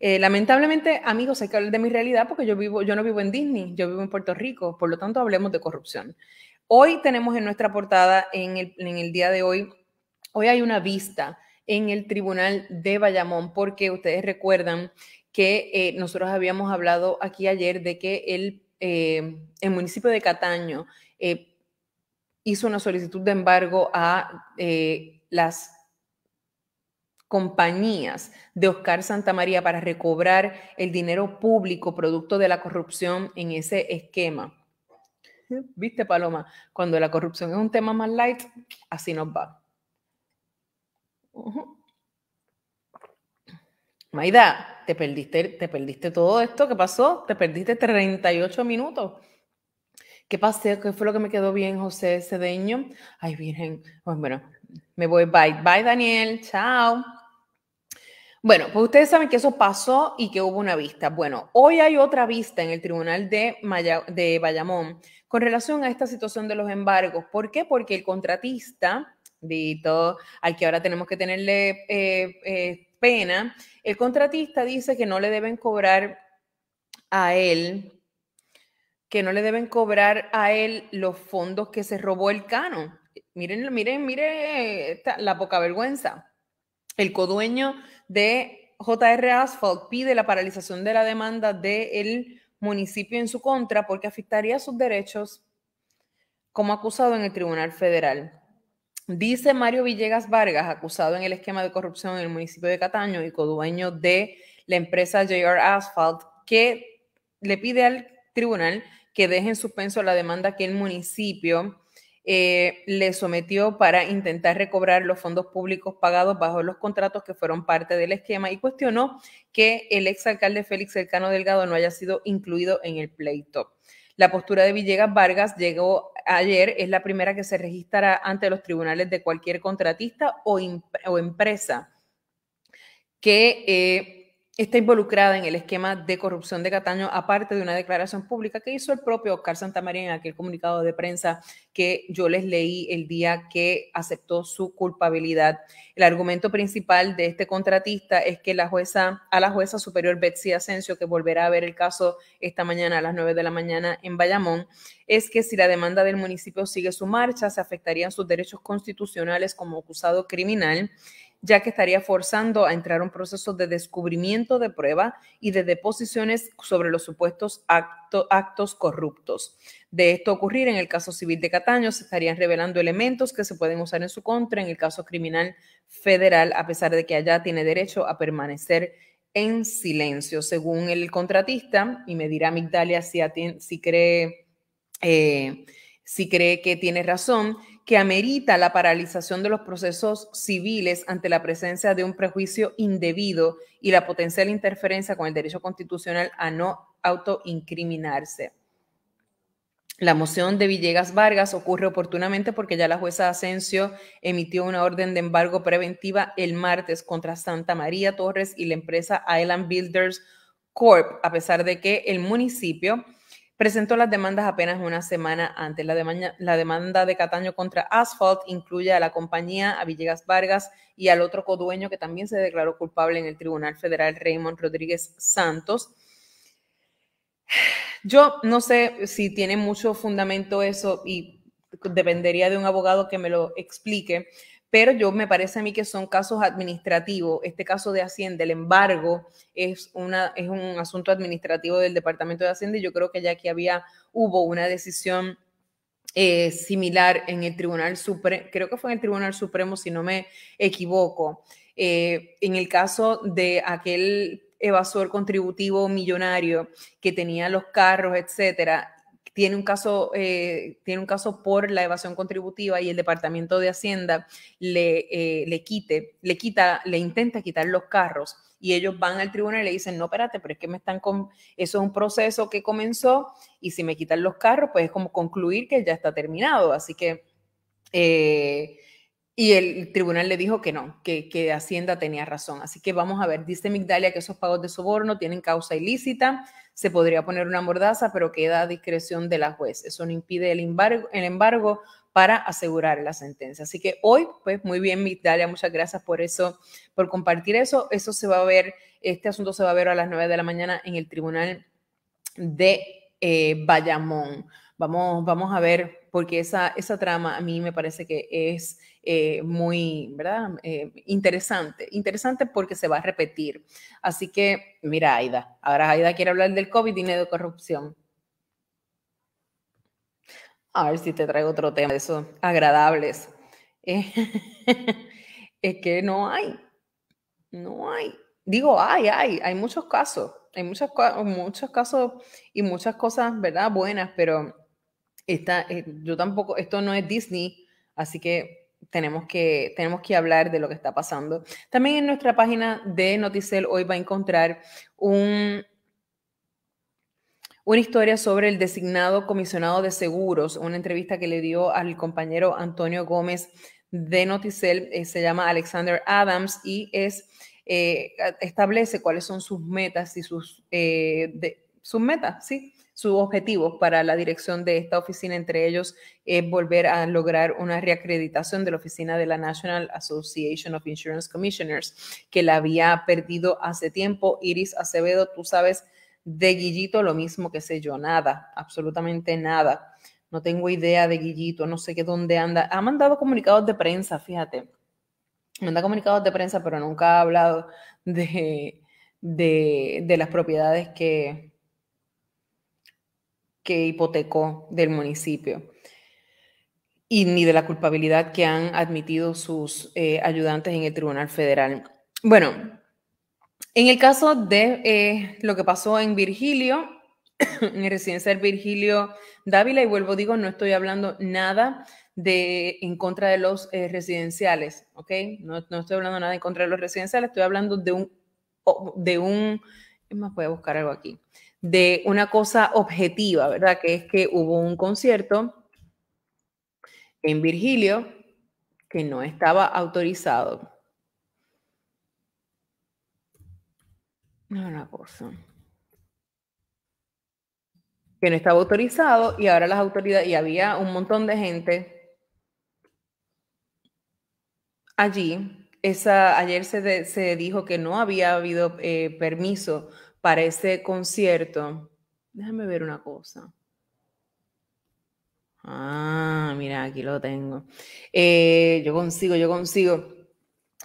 Eh, lamentablemente, amigos, hay que hablar de mi realidad porque yo, vivo, yo no vivo en Disney, yo vivo en Puerto Rico, por lo tanto hablemos de corrupción. Hoy tenemos en nuestra portada, en el, en el día de hoy, hoy hay una vista en el tribunal de Bayamón, porque ustedes recuerdan que eh, nosotros habíamos hablado aquí ayer de que el, eh, municipio de Cataño eh, hizo una solicitud de embargo a las compañías de Oscar Santa María para recobrar el dinero público producto de la corrupción en ese esquema. ¿Viste, Paloma? Cuando la corrupción es un tema más light, así nos va. Maida, te perdiste, te perdiste todo esto ¿Qué pasó, te perdiste 38 minutos. ¿Qué pasó? ¿Qué fue lo que me quedó bien, José Cedeño? Ay, Virgen. Pues bueno, me voy. Bye, bye, Daniel. Chao. Bueno, pues ustedes saben que eso pasó y que hubo una vista. Bueno, hoy hay otra vista en el Tribunal de, de Bayamón con relación a esta situación de los embargos. ¿Por qué? Porque el contratista Dito, al que ahora tenemos que tenerle eh, eh, pena. El contratista dice que no le deben cobrar a él, que no le deben cobrar a él los fondos que se robó el cano. Miren, miren, miren la poca vergüenza. El codueño de JR Asphalt pide la paralización de la demanda del municipio en su contra porque afectaría sus derechos como acusado en el Tribunal Federal. Dice Mario Villegas Vargas, acusado en el esquema de corrupción en el municipio de Cataño y codueño de la empresa JR Asphalt, que le pide al tribunal que deje en suspenso la demanda que el municipio eh, le sometió para intentar recobrar los fondos públicos pagados bajo los contratos que fueron parte del esquema y cuestionó que el exalcalde Félix Cercano Delgado no haya sido incluido en el pleito. La postura de Villegas Vargas llegó ayer, es la primera que se registrará ante los tribunales de cualquier contratista o, empresa que eh, está involucrada en el esquema de corrupción de Cataño, aparte de una declaración pública que hizo el propio Oscar Santamaría en aquel comunicado de prensa que yo les leí el día que aceptó su culpabilidad. El argumento principal de este contratista es que la jueza, a la jueza superior Betsy Asensio, que volverá a ver el caso esta mañana a las 9 de la mañana en Bayamón, es que si la demanda del municipio sigue su marcha, se afectarían sus derechos constitucionales como acusado criminal ya que estaría forzando a entrar un proceso de descubrimiento de prueba y de deposiciones sobre los supuestos actos corruptos. De esto ocurrir en el caso civil de Cataño, se estarían revelando elementos que se pueden usar en su contra en el caso criminal federal, a pesar de que allá tiene derecho a permanecer en silencio, según el contratista, y me dirá Migdalia si, cree... Eh, si cree que tiene razón, que amerita la paralización de los procesos civiles ante la presencia de un prejuicio indebido y la potencial interferencia con el derecho constitucional a no autoincriminarse. La moción de Villegas Vargas ocurre oportunamente porque ya la jueza Asensio emitió una orden de embargo preventiva el martes contra Santa María Torres y la empresa Island Builders Corp, a pesar de que el municipio presentó las demandas apenas una semana antes. La, la demanda de Cataño contra Asphalt incluye a la compañía, a Villegas Vargas y al otro codueño que también se declaró culpable en el Tribunal Federal, Raymond Rodríguez Santos. Yo no sé si tiene mucho fundamento eso y dependería de un abogado que me lo explique, pero yo me parece a mí que son casos administrativos. Este caso de Hacienda, el embargo, es, un asunto administrativo del Departamento de Hacienda y yo creo que ya que había, hubo una decisión eh, similar en el Tribunal Supremo, creo que fue en el Tribunal Supremo, si no me equivoco, eh, en el caso de aquel evasor contributivo millonario que tenía los carros, etcétera, tiene un caso, eh, tiene un caso por la evasión contributiva y el Departamento de Hacienda eh, le, quite, le quita, le intenta quitar los carros y ellos van al tribunal y le dicen, no, espérate, pero es que me están con, eso es un proceso que comenzó y si me quitan los carros, pues es como concluir que ya está terminado. Así que, eh, y el tribunal le dijo que no, que, que Hacienda tenía razón. Así que vamos a ver, dice Migdalia que esos pagos de soborno tienen causa ilícita se podría poner una mordaza, pero queda a discreción de la juez. Eso no impide el embargo, embargo para asegurar la sentencia. Así que hoy, pues muy bien, Migdalia, muchas gracias por eso, por compartir eso. Eso se va a ver, este asunto se va a ver a las 9 de la mañana en el Tribunal de eh, Bayamón. Vamos, vamos a ver porque esa, esa trama a mí me parece que es eh, muy, ¿verdad? Eh, interesante, interesante porque se va a repetir. Así que, mira, Aida, ahora Aida quiere hablar del COVID, dinero de corrupción. A ver si te traigo otro tema de esos agradables. Eh, es que no hay, no hay. Digo, hay, hay, hay muchos casos, hay muchos, muchos casos y muchas cosas, ¿verdad? Buenas, pero eh, yo tampoco, esto no es Disney, así que tenemos que, tenemos que hablar de lo que está pasando. También en nuestra página de Noticel hoy va a encontrar un, una historia sobre el designado comisionado de seguros, una entrevista que le dio al compañero Antonio Gómez de Noticel, eh, se llama Alexander Adams y es, eh, establece cuáles son sus metas y sus, sus metas, ¿sí? sus objetivos para la dirección de esta oficina, entre ellos es eh, volver a lograr una reacreditación de la oficina de la National Association of Insurance Commissioners, que la había perdido hace tiempo. Iris Acevedo, tú sabes de Guillito lo mismo que sé yo, nada, absolutamente nada. No tengo idea de Guillito, no sé qué dónde anda. Ha mandado comunicados de prensa, fíjate. Manda comunicados de prensa, pero nunca ha hablado de, de, de las propiedades que, que hipotecó del municipio y ni de la culpabilidad que han admitido sus eh, ayudantes en el Tribunal Federal. Bueno, en el caso de eh, lo que pasó en Virgilio, en residencia de Virgilio Dávila, y vuelvo, digo, no estoy hablando nada de, en contra de los eh, residenciales, ¿ok? No, no, estoy hablando nada en contra de los residenciales, estoy hablando de un, de un, más, voy a buscar algo aquí, de una cosa objetiva, ¿verdad? Que es que hubo un concierto en Virgilio que no estaba autorizado. Una cosa. Que no estaba autorizado y ahora las autoridades, y había un montón de gente allí. Esa, ayer se, se dijo que no había habido eh, permiso para ese concierto. Déjame ver una cosa. Ah, mira, aquí lo tengo. Eh, yo consigo, yo consigo.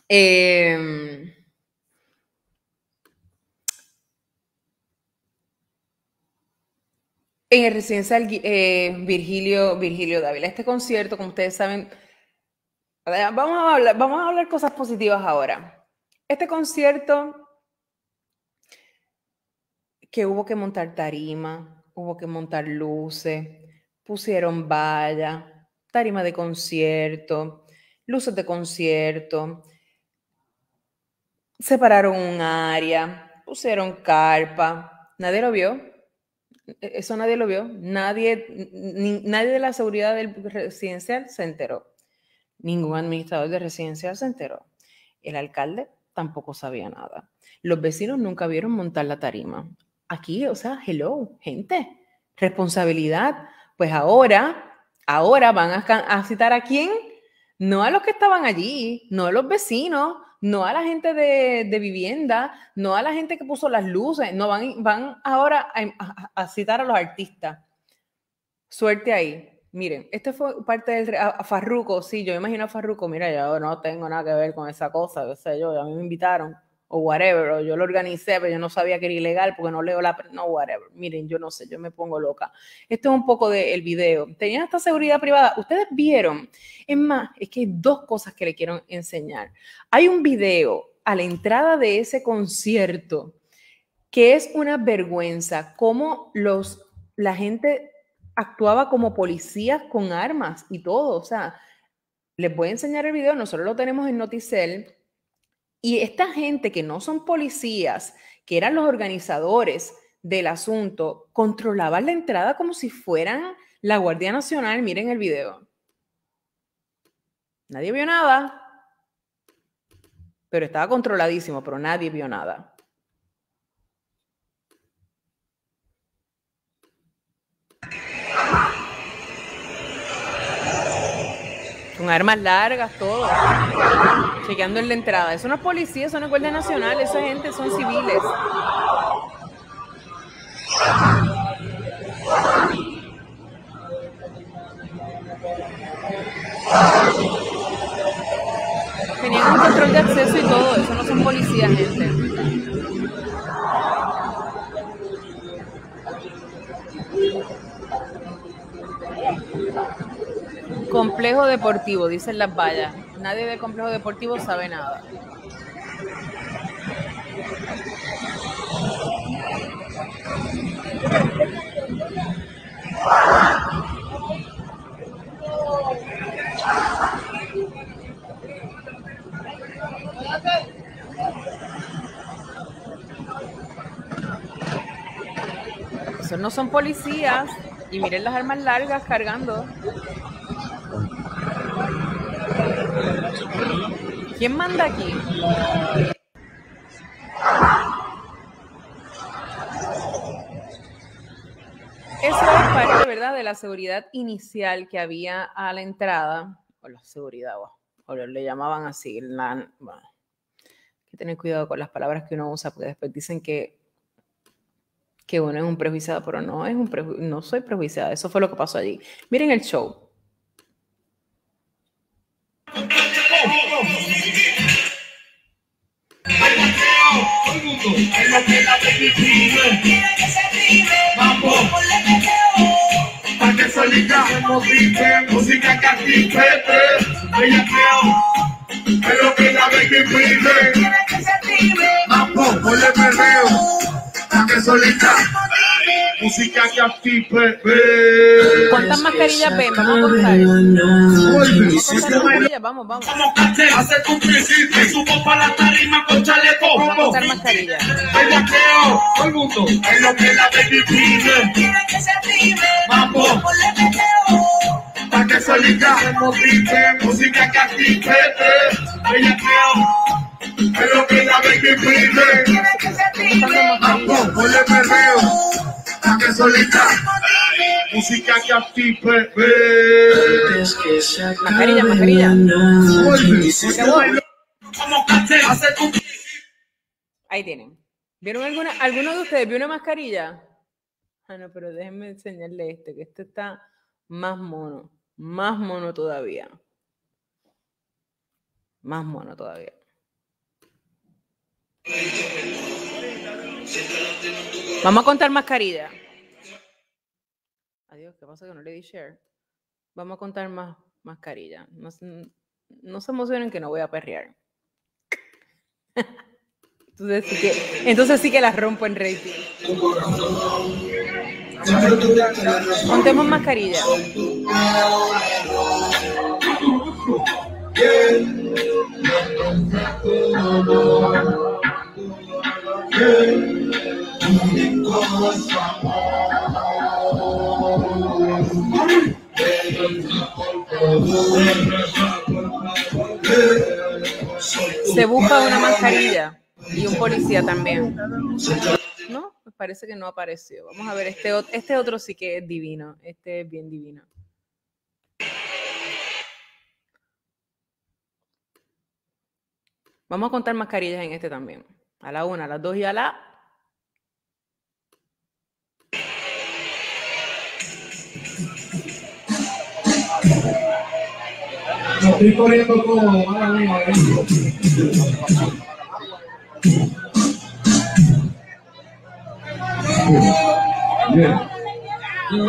Em, en el residencial eh, Virgilio, Virgilio Dávila, este concierto, como ustedes saben, vamos a hablar, vamos a hablar cosas positivas ahora. Este concierto que hubo que montar tarima, hubo que montar luces, pusieron valla, tarima de concierto, luces de concierto, separaron un área, pusieron carpa, nadie lo vio, e-, eso nadie lo vio, nadie, nadie de la seguridad del residencial se enteró, ningún administrador de residencial se enteró, el alcalde tampoco sabía nada. Los vecinos nunca vieron montar la tarima aquí, o sea, hello, gente, responsabilidad. Pues ahora, ahora van a, citar a quién? No a los que estaban allí, no a los vecinos, no a la gente de, vivienda, no a la gente que puso las luces, no van, van ahora a, citar a los artistas. Suerte ahí. Miren, este fue parte del Farruco, sí, yo imagino a Farruco, mira, yo no tengo nada que ver con esa cosa, qué sé yo, a mí me invitaron o whatever, yo lo organicé, pero yo no sabía que era ilegal porque no leo la, no, whatever. Miren, yo no sé, yo me pongo loca. Esto es un poco del video. Tenían esta seguridad privada. Ustedes vieron, es más, es que hay dos cosas que le quiero enseñar. Hay un video a la entrada de ese concierto que es una vergüenza cómo los, la gente actuaba como policías con armas y todo, o sea, les voy a enseñar el video, nosotros lo tenemos en Noticel, y esta gente que no son policías, que eran los organizadores del asunto, controlaban la entrada como si fueran la Guardia Nacional. Miren el video. Nadie vio nada, pero estaba controladísimo, pero nadie vio nada. armas largas, todo, chequeando en la entrada. Eso no es policía, eso no es Guardia Nacional, esa gente son civiles. Tenían un control de acceso y todo, eso no son policías, gente. Complejo deportivo, dicen las vallas. Nadie del complejo deportivo sabe nada. Esos no son policías. Y miren las armas largas cargando. ¿Quién manda aquí? Eso es parte, ¿verdad?, de la seguridad inicial que había a la entrada, o la seguridad, o, le llamaban así, hay que tener cuidado con las palabras que uno usa, porque después dicen que, que uno es un prejuiciado, pero no, es un no soy prejuiciado. eso fue lo que pasó allí. Miren el show, esto es lo que la baby pide. Quiere que se rime, vamos, Para para que solita se motive, música que activete. Ella creo, es lo que la baby pide. Quiere que se rime, vamos, ponle perreo. para que solita. Música que aquí, bebé. ¿Cuántas mascarillas ven? Vamos a contar. Vamos, vamos. Como caché, hace tu principio. Subo para la tarima con chaleco. Vamos a contar mascarillas. Bailakeo, todo el mundo. Es lo que la baby pide. Quieren que se active. Vamos. Ponle meteo. Pa' que solita se motive. Música que aquí, bebé. queo, Es lo que la baby pide. Quieren que se active. Vamos, ponle perreo que solita. Música que a ti, Mascarilla, mascarilla. Ahí tienen. ¿Vieron alguna? ¿Alguno de ustedes vio una mascarilla? Ah, no, pero déjenme enseñarle este, que este está más mono. Más mono todavía. Más mono todavía. Vamos a contar mascarilla Adiós, ¿qué pasa que no le di share? Vamos a contar más mascarilla No, se emocionen que no voy a perrear. Entonces sí que, entonces las rompo en rating. Contemos mascarilla se busca una mascarilla y un policía también. ¿No? Pues parece que no apareció. Vamos a ver, este, este otro sí que es divino. Este es bien divino. Vamos a contar mascarillas en este también. A la una, a las dos y a la No estoy corriendo como, mía, ¿eh? Bien. No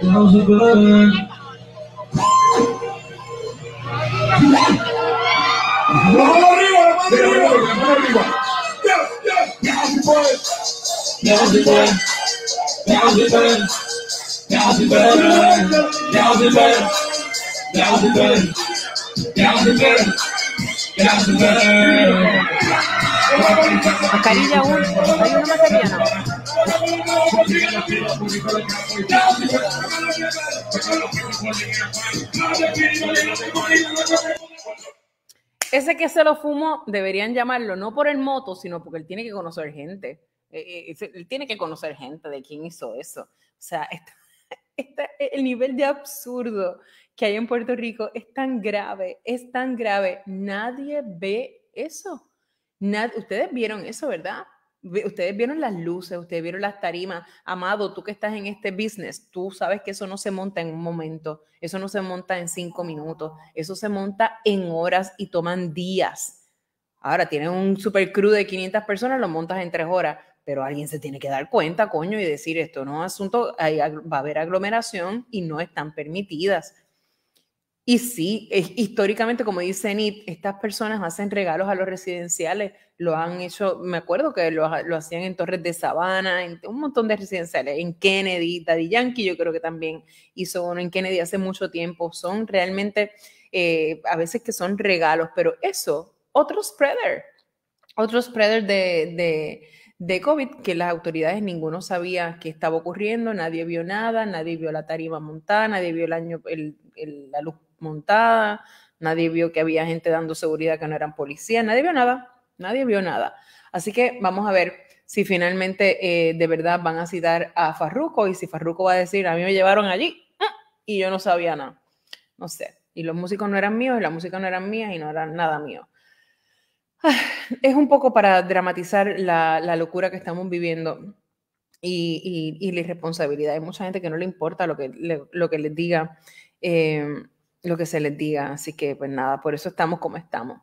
Vamos a superar. ¡Vamos arriba, arriba! ¡Vamos arriba! ¡Ya, no Vamos ya si ¡Ya, Vamos ¡Ya, no. Ese que se lo fumo deberían llamarlo no por el moto, sino porque él tiene que conocer gente. Eh, eh, él tiene que conocer gente de quién hizo eso. O sea, esta e, el nivel de absurdo que hay en Puerto Rico es tan grave, es tan grave. Nadie ve eso. ustedes vieron eso, ¿verdad? Ustedes vieron las luces, ustedes vieron las tarimas. Amado, tú que estás en este business, tú sabes que eso no se monta en un momento, eso no se monta en cinco minutos, eso se monta en horas y toman días. Ahora, tienes un super crew de 500 personas, lo montas en tres horas, pero alguien se tiene que dar cuenta, coño, y decir esto no es asunto, va a haber aglomeración y no están permitidas. Y sí, es, históricamente, como dice NIT, estas personas hacen regalos a los residenciales, lo han hecho, me acuerdo que lo, hacían en Torres de Sabana, en un montón de residenciales, en Kennedy, Daddy Yankee, yo creo que también hizo uno en Kennedy hace mucho tiempo, son realmente, eh, a veces que son regalos, pero eso, otro spreader, otro spreader de de COVID que las autoridades ninguno sabía qué estaba ocurriendo, nadie vio nada, nadie vio la tarima montada, nadie vio el la luz montada, nadie vio que había gente dando seguridad que no eran policías, nadie vio nada, nadie vio nada. Así que vamos a ver si finalmente eh, de verdad van a citar a Farruco y si Farruco va a decir, a mí me llevaron allí ah, y yo no sabía nada. No sé. Y los músicos no eran míos y la música no era mía y no era nada mío. Es un poco para dramatizar la, locura que estamos viviendo y, la irresponsabilidad. Hay mucha gente que no le importa lo que, les diga, eh, lo que se les diga. Así que, pues nada, por eso estamos como estamos.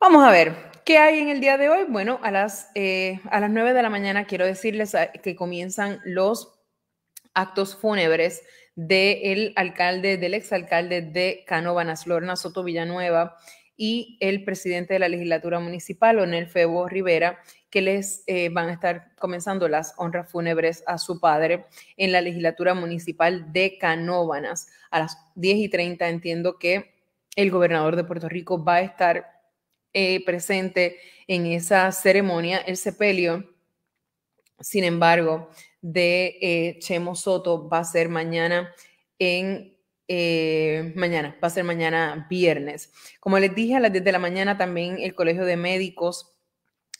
Vamos a ver, ¿qué hay en el día de hoy? Bueno, a las, eh, a las 9 de la mañana quiero decirles que comienzan los actos fúnebres del alcalde, del exalcalde de Canóvanas, Lorna Soto Villanueva y el presidente de la legislatura municipal, Onel Febo Rivera, que les eh, van a estar comenzando las honras fúnebres a su padre en la legislatura municipal de Canóbanas. A las 10 y 30 entiendo que el gobernador de Puerto Rico va a estar eh, presente en esa ceremonia, el sepelio. Sin embargo, de eh, Chemo Soto va a ser mañana en eh, mañana, va a ser mañana viernes. Como les dije, a las 10 de la mañana también el Colegio de Médicos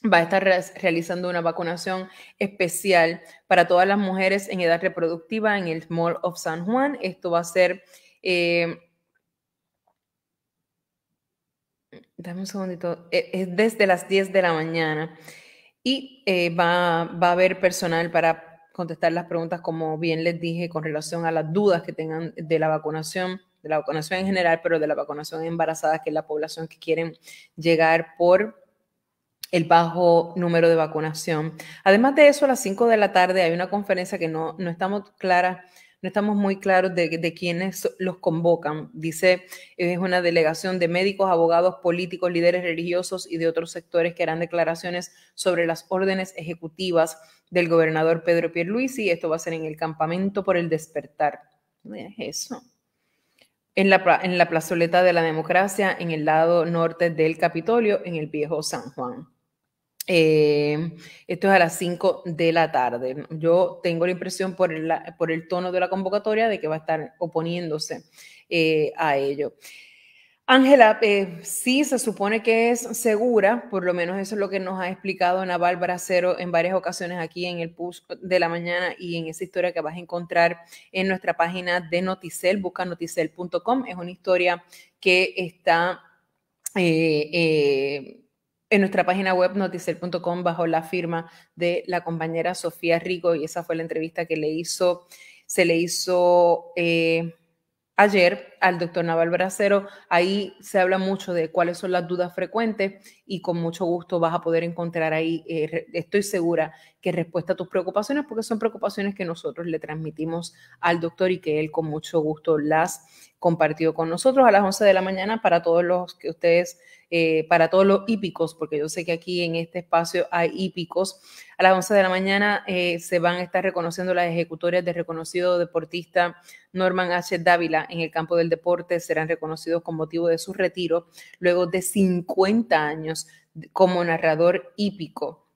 va a estar realizando una vacunación especial para todas las mujeres en edad reproductiva en el Mall of San Juan. Esto va a ser... Eh, dame un segundito, e-, es desde las 10 de la mañana y eh, va, va a haber personal para contestar las preguntas, como bien les dije, con relación a las dudas que tengan de la vacunación, de la vacunación en general, pero de la vacunación embarazada, que es la población que quieren llegar por el bajo número de vacunación. Además de eso, a las 5 de la tarde hay una conferencia que no, no estamos claras, no estamos muy claros de, de quiénes los convocan. Dice, es una delegación de médicos, abogados, políticos, líderes religiosos y de otros sectores que harán declaraciones sobre las órdenes ejecutivas del gobernador Pedro Pierluisi. Esto va a ser en el campamento por el despertar. eso? En la, en la plazoleta de la democracia, en el lado norte del Capitolio, en el viejo San Juan. Eh, esto es a las 5 de la tarde. Yo tengo la impresión por el, por el tono de la convocatoria de que va a estar oponiéndose eh, a ello. Ángela, eh, sí se supone que es segura, por lo menos eso es lo que nos ha explicado Ana Bárbara Cero en varias ocasiones aquí en el PUS de la mañana y en esa historia que vas a encontrar en nuestra página de Noticel, busca noticel.com. Es una historia que está eh, eh, en nuestra página web noticel.com bajo la firma de la compañera Sofía Rico y esa fue la entrevista que le hizo, se le hizo ayer al doctor Naval Bracero. Ahí se habla mucho de cuáles son las dudas frecuentes y con mucho gusto vas a poder encontrar ahí, eh, estoy segura, que respuesta a tus preocupaciones, porque son preocupaciones que nosotros le transmitimos al doctor y que él con mucho gusto las compartió con nosotros a las 11 de la mañana para todos los que ustedes, eh, para todos los hípicos, porque yo sé que aquí en este espacio hay hípicos. A las 11 de la mañana eh, se van a estar reconociendo las ejecutorias de reconocido deportista Norman H. Dávila en el campo del deportes serán reconocidos con motivo de su retiro luego de 50 años como narrador hípico.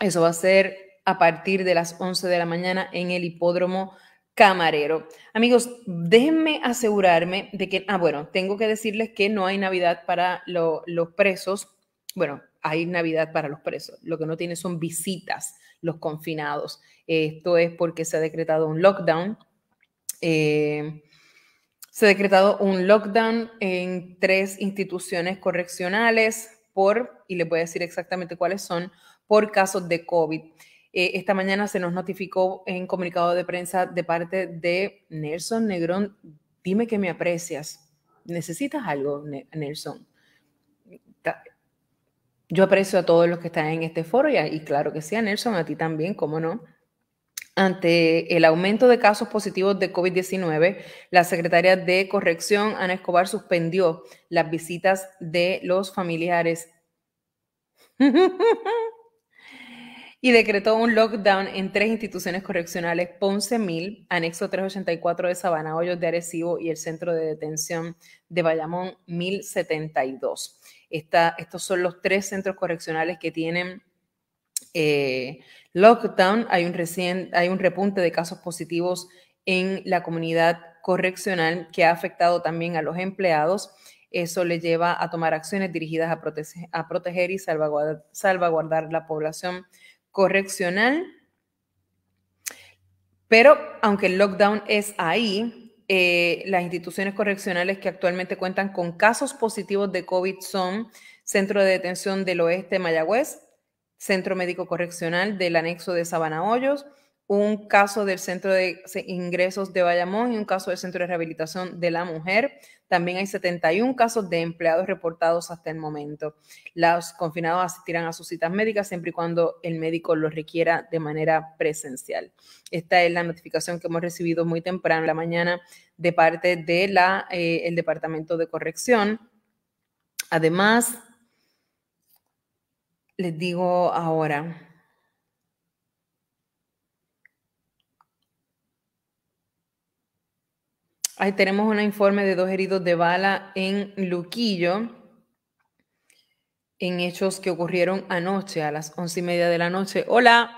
Eso va a ser a partir de las 11 de la mañana en el hipódromo camarero. Amigos, déjenme asegurarme de que, ah, bueno, tengo que decirles que no hay Navidad para los presos. Bueno, hay Navidad para los presos. Lo que no tiene son visitas los confinados. Esto es porque se ha decretado un lockdown. Eh, se ha decretado un lockdown en tres instituciones correccionales por, y le voy a decir exactamente cuáles son, por casos de COVID. Eh, esta mañana se nos notificó en comunicado de prensa de parte de Nelson Negrón, dime que me aprecias. ¿Necesitas algo, Nelson? Yo aprecio a todos los que están en este foro y, y claro que sí, a Nelson, a ti también, ¿cómo no? Ante el aumento de casos positivos de COVID-19, la secretaria de Corrección, Ana Escobar, suspendió las visitas de los familiares y decretó un lockdown en tres instituciones correccionales, Ponce Mil, Anexo 384 de Sabana, Hoyos de Arecibo y el Centro de Detención de Bayamón 1072. estos son los tres centros correccionales que tienen eh, lockdown, hay un, hay un repunte de casos positivos en la comunidad correccional que ha afectado también a los empleados. Eso le lleva a tomar acciones dirigidas a, proteger y salvaguardar, la población correccional. Pero aunque el lockdown es ahí, eh, las instituciones correccionales que actualmente cuentan con casos positivos de COVID son Centro de Detención del Oeste Mayagüez, Centro Médico Correccional del anexo de Sabana Hoyos, un caso del Centro de Ingresos de Bayamón y un caso del Centro de Rehabilitación de la Mujer. También hay 71 casos de empleados reportados hasta el momento. Los confinados asistirán a sus citas médicas siempre y cuando el médico lo requiera de manera presencial. Esta es la notificación que hemos recibido muy temprano en la mañana de parte del eh, Departamento de Corrección. Además, les digo ahora. Ahí tenemos un informe de dos heridos de bala en Luquillo, en hechos que ocurrieron anoche a las once y media de la noche. Hola.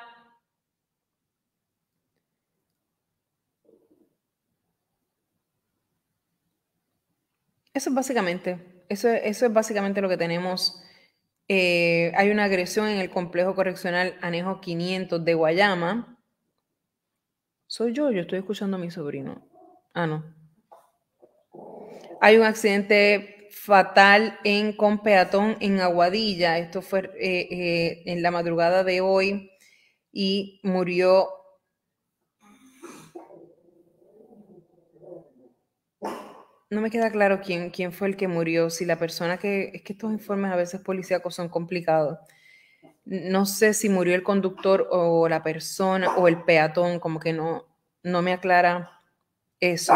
Eso es básicamente, eso, eso es básicamente lo que tenemos eh, hay una agresión en el complejo correccional Anejo 500 de Guayama. Soy yo, yo estoy escuchando a mi sobrino. Ah, no. Hay un accidente fatal en peatón en Aguadilla. Esto fue eh, eh, en la madrugada de hoy y murió no me queda claro quién, quién fue el que murió, si la persona que... Es que estos informes a veces policíacos son complicados. No sé si murió el conductor o la persona o el peatón, como que no, no me aclara eso.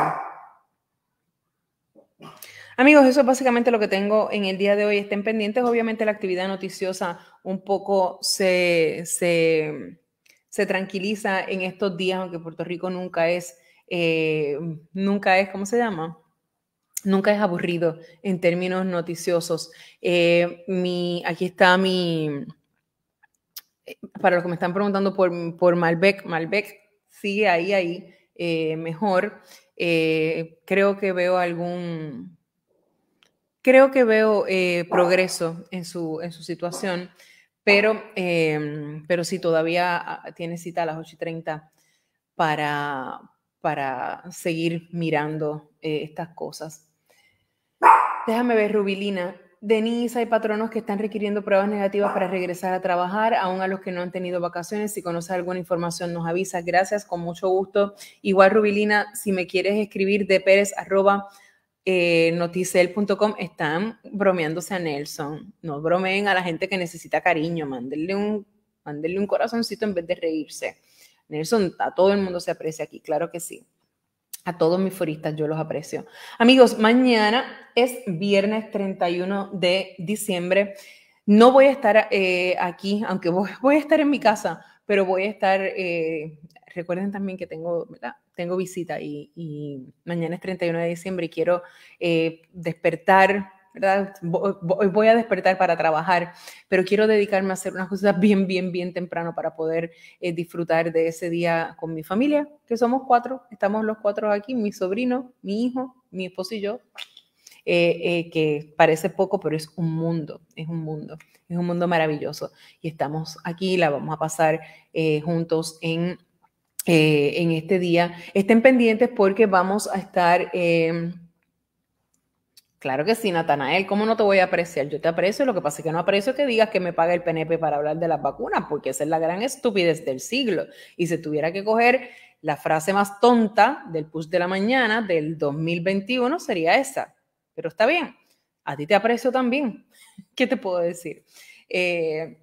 Amigos, eso es básicamente lo que tengo en el día de hoy. Estén pendientes, obviamente la actividad noticiosa un poco se, se, tranquiliza en estos días, aunque Puerto Rico nunca es, eh, nunca es, ¿cómo se llama? nunca es aburrido en términos noticiosos. Eh, mi, aquí está mi, eh, para los que me están preguntando por, Malbec, Malbec sigue ahí, ahí, eh, mejor. creo que veo algún, creo que veo progreso en su, en su situación, pero, em, pero sí, todavía ah, tiene cita a las 8.30 y para, para seguir mirando estas cosas. Déjame ver, Rubilina. Denise, hay patronos que están requiriendo pruebas negativas para regresar a trabajar, aún a los que no han tenido vacaciones. Si conoces alguna información, nos avisas. Gracias, con mucho gusto. Igual, Rubilina, si me quieres escribir de eh, Pérez están bromeándose a Nelson. No bromeen a la gente que necesita cariño. Mándenle un, mándenle un corazoncito en vez de reírse. Nelson, a todo el mundo se aprecia aquí, claro que sí. A todos mis foristas yo los aprecio. Amigos, mañana es viernes 31 de diciembre. No voy a estar eh, aquí, aunque voy a estar en mi casa, pero voy a estar, eh, recuerden también que tengo, tengo visita y, mañana es 31 de diciembre y quiero eh, despertar ¿verdad? Voy a despertar para trabajar, pero quiero dedicarme a hacer unas cosas bien, bien, bien temprano para poder eh, disfrutar de ese día con mi familia, que somos cuatro, estamos los cuatro aquí, mi sobrino, mi hijo, mi esposo y yo, eh, eh, que parece poco, pero es un mundo, es un mundo, es un mundo maravilloso. Y estamos aquí, la vamos a pasar juntos en, en este día. Estén pendientes porque vamos a estar... Em, Claro que sí, Natanael, ¿cómo no te voy a apreciar? Yo te aprecio, lo que pasa es que no aprecio que digas que me paga el PNP para hablar de las vacunas, porque esa es la gran estupidez del siglo. Y si tuviera que coger la frase más tonta del push de la mañana del 2021, sería esa. Pero está bien, a ti te aprecio también. ¿Qué te puedo decir? Eh,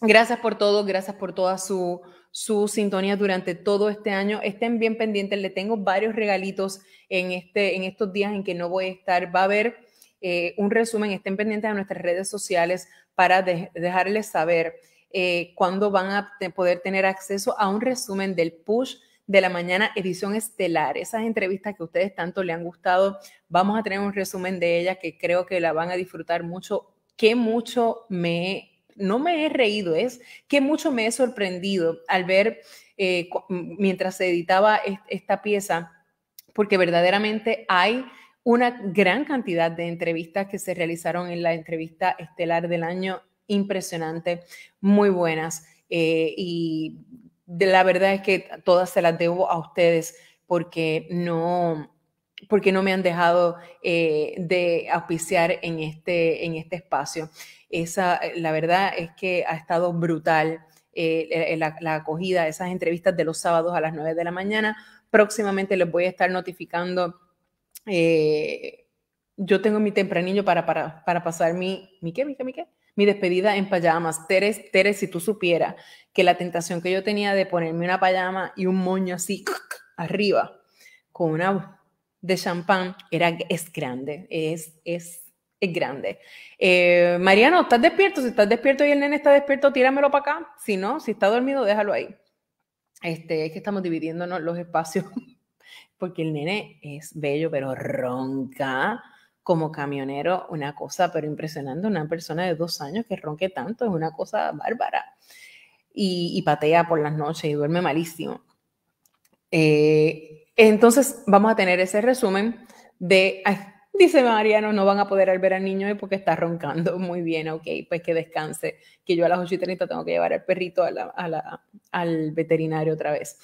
gracias por todo, gracias por toda su su sintonía durante todo este año. Estén bien pendientes, le tengo varios regalitos en, este, en estos días en que no voy a estar. Va a haber eh, un resumen, estén pendientes de nuestras redes sociales para dejarles saber eh, cuándo van a poder tener acceso a un resumen del push de la mañana, edición estelar. Esas entrevistas que ustedes tanto le han gustado, vamos a tener un resumen de ellas que creo que la van a disfrutar mucho. Qué mucho me no me he reído, es que mucho me he sorprendido al ver eh, mientras se editaba esta pieza, porque verdaderamente hay una gran cantidad de entrevistas que se realizaron en la entrevista estelar del año, impresionante, muy buenas. Eh, y de la verdad es que todas se las debo a ustedes porque no, porque no me han dejado eh, de auspiciar en este, en este espacio. Esa, eh, la verdad es que ha estado brutal eh, eh, la, acogida de esas entrevistas de los sábados a las 9 de la mañana. Próximamente les voy a estar notificando. yo tengo mi tempranillo para, para, pasar mi, mi qué, mi despedida en payamas. Teres, Teres, si tú supieras que la tentación que yo tenía de ponerme una payama y un moño así arriba con una de champán era, es grande, es, es es grande. Eh, Mariano, ¿estás despierto? Si estás despierto y el nene está despierto, tíramelo para acá. Si no, si está dormido, déjalo ahí. Este, es que estamos dividiéndonos los espacios porque el nene es bello, pero ronca como camionero, una cosa, pero impresionante, una persona de dos años que ronque tanto, es una cosa bárbara. Y, patea por las noches y duerme malísimo. Eh, entonces, vamos a tener ese resumen de... Dice Mariano, no van a poder ver al niño porque está roncando. Muy bien, ok, pues que descanse, que yo a las 8 y tengo que llevar al perrito al veterinario otra vez.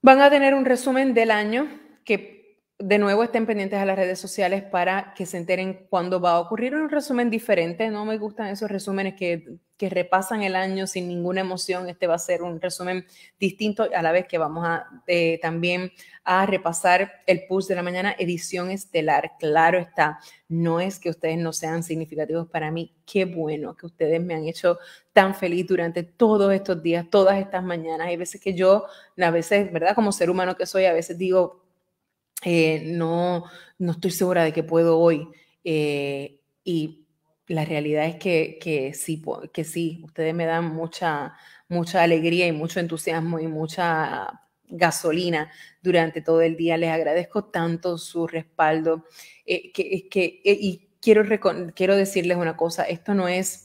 Van a tener un resumen del año que de nuevo estén pendientes a las redes sociales para que se enteren cuándo va a ocurrir un resumen diferente. No me gustan esos resúmenes que que repasan el año sin ninguna emoción. Este va a ser un resumen distinto a la vez que vamos a, eh, también a repasar el push de la Mañana, edición estelar. Claro está, no es que ustedes no sean significativos para mí. Qué bueno que ustedes me han hecho tan feliz durante todos estos días, todas estas mañanas. Hay veces que yo, a veces, ¿verdad? Como ser humano que soy, a veces digo, eh, no, no estoy segura de que puedo hoy. Eh, y la realidad es que, que, sí, que sí, ustedes me dan mucha, mucha alegría y mucho entusiasmo y mucha gasolina durante todo el día. Les agradezco tanto su respaldo. Eh, que, eh, y quiero, quiero decirles una cosa, esto no es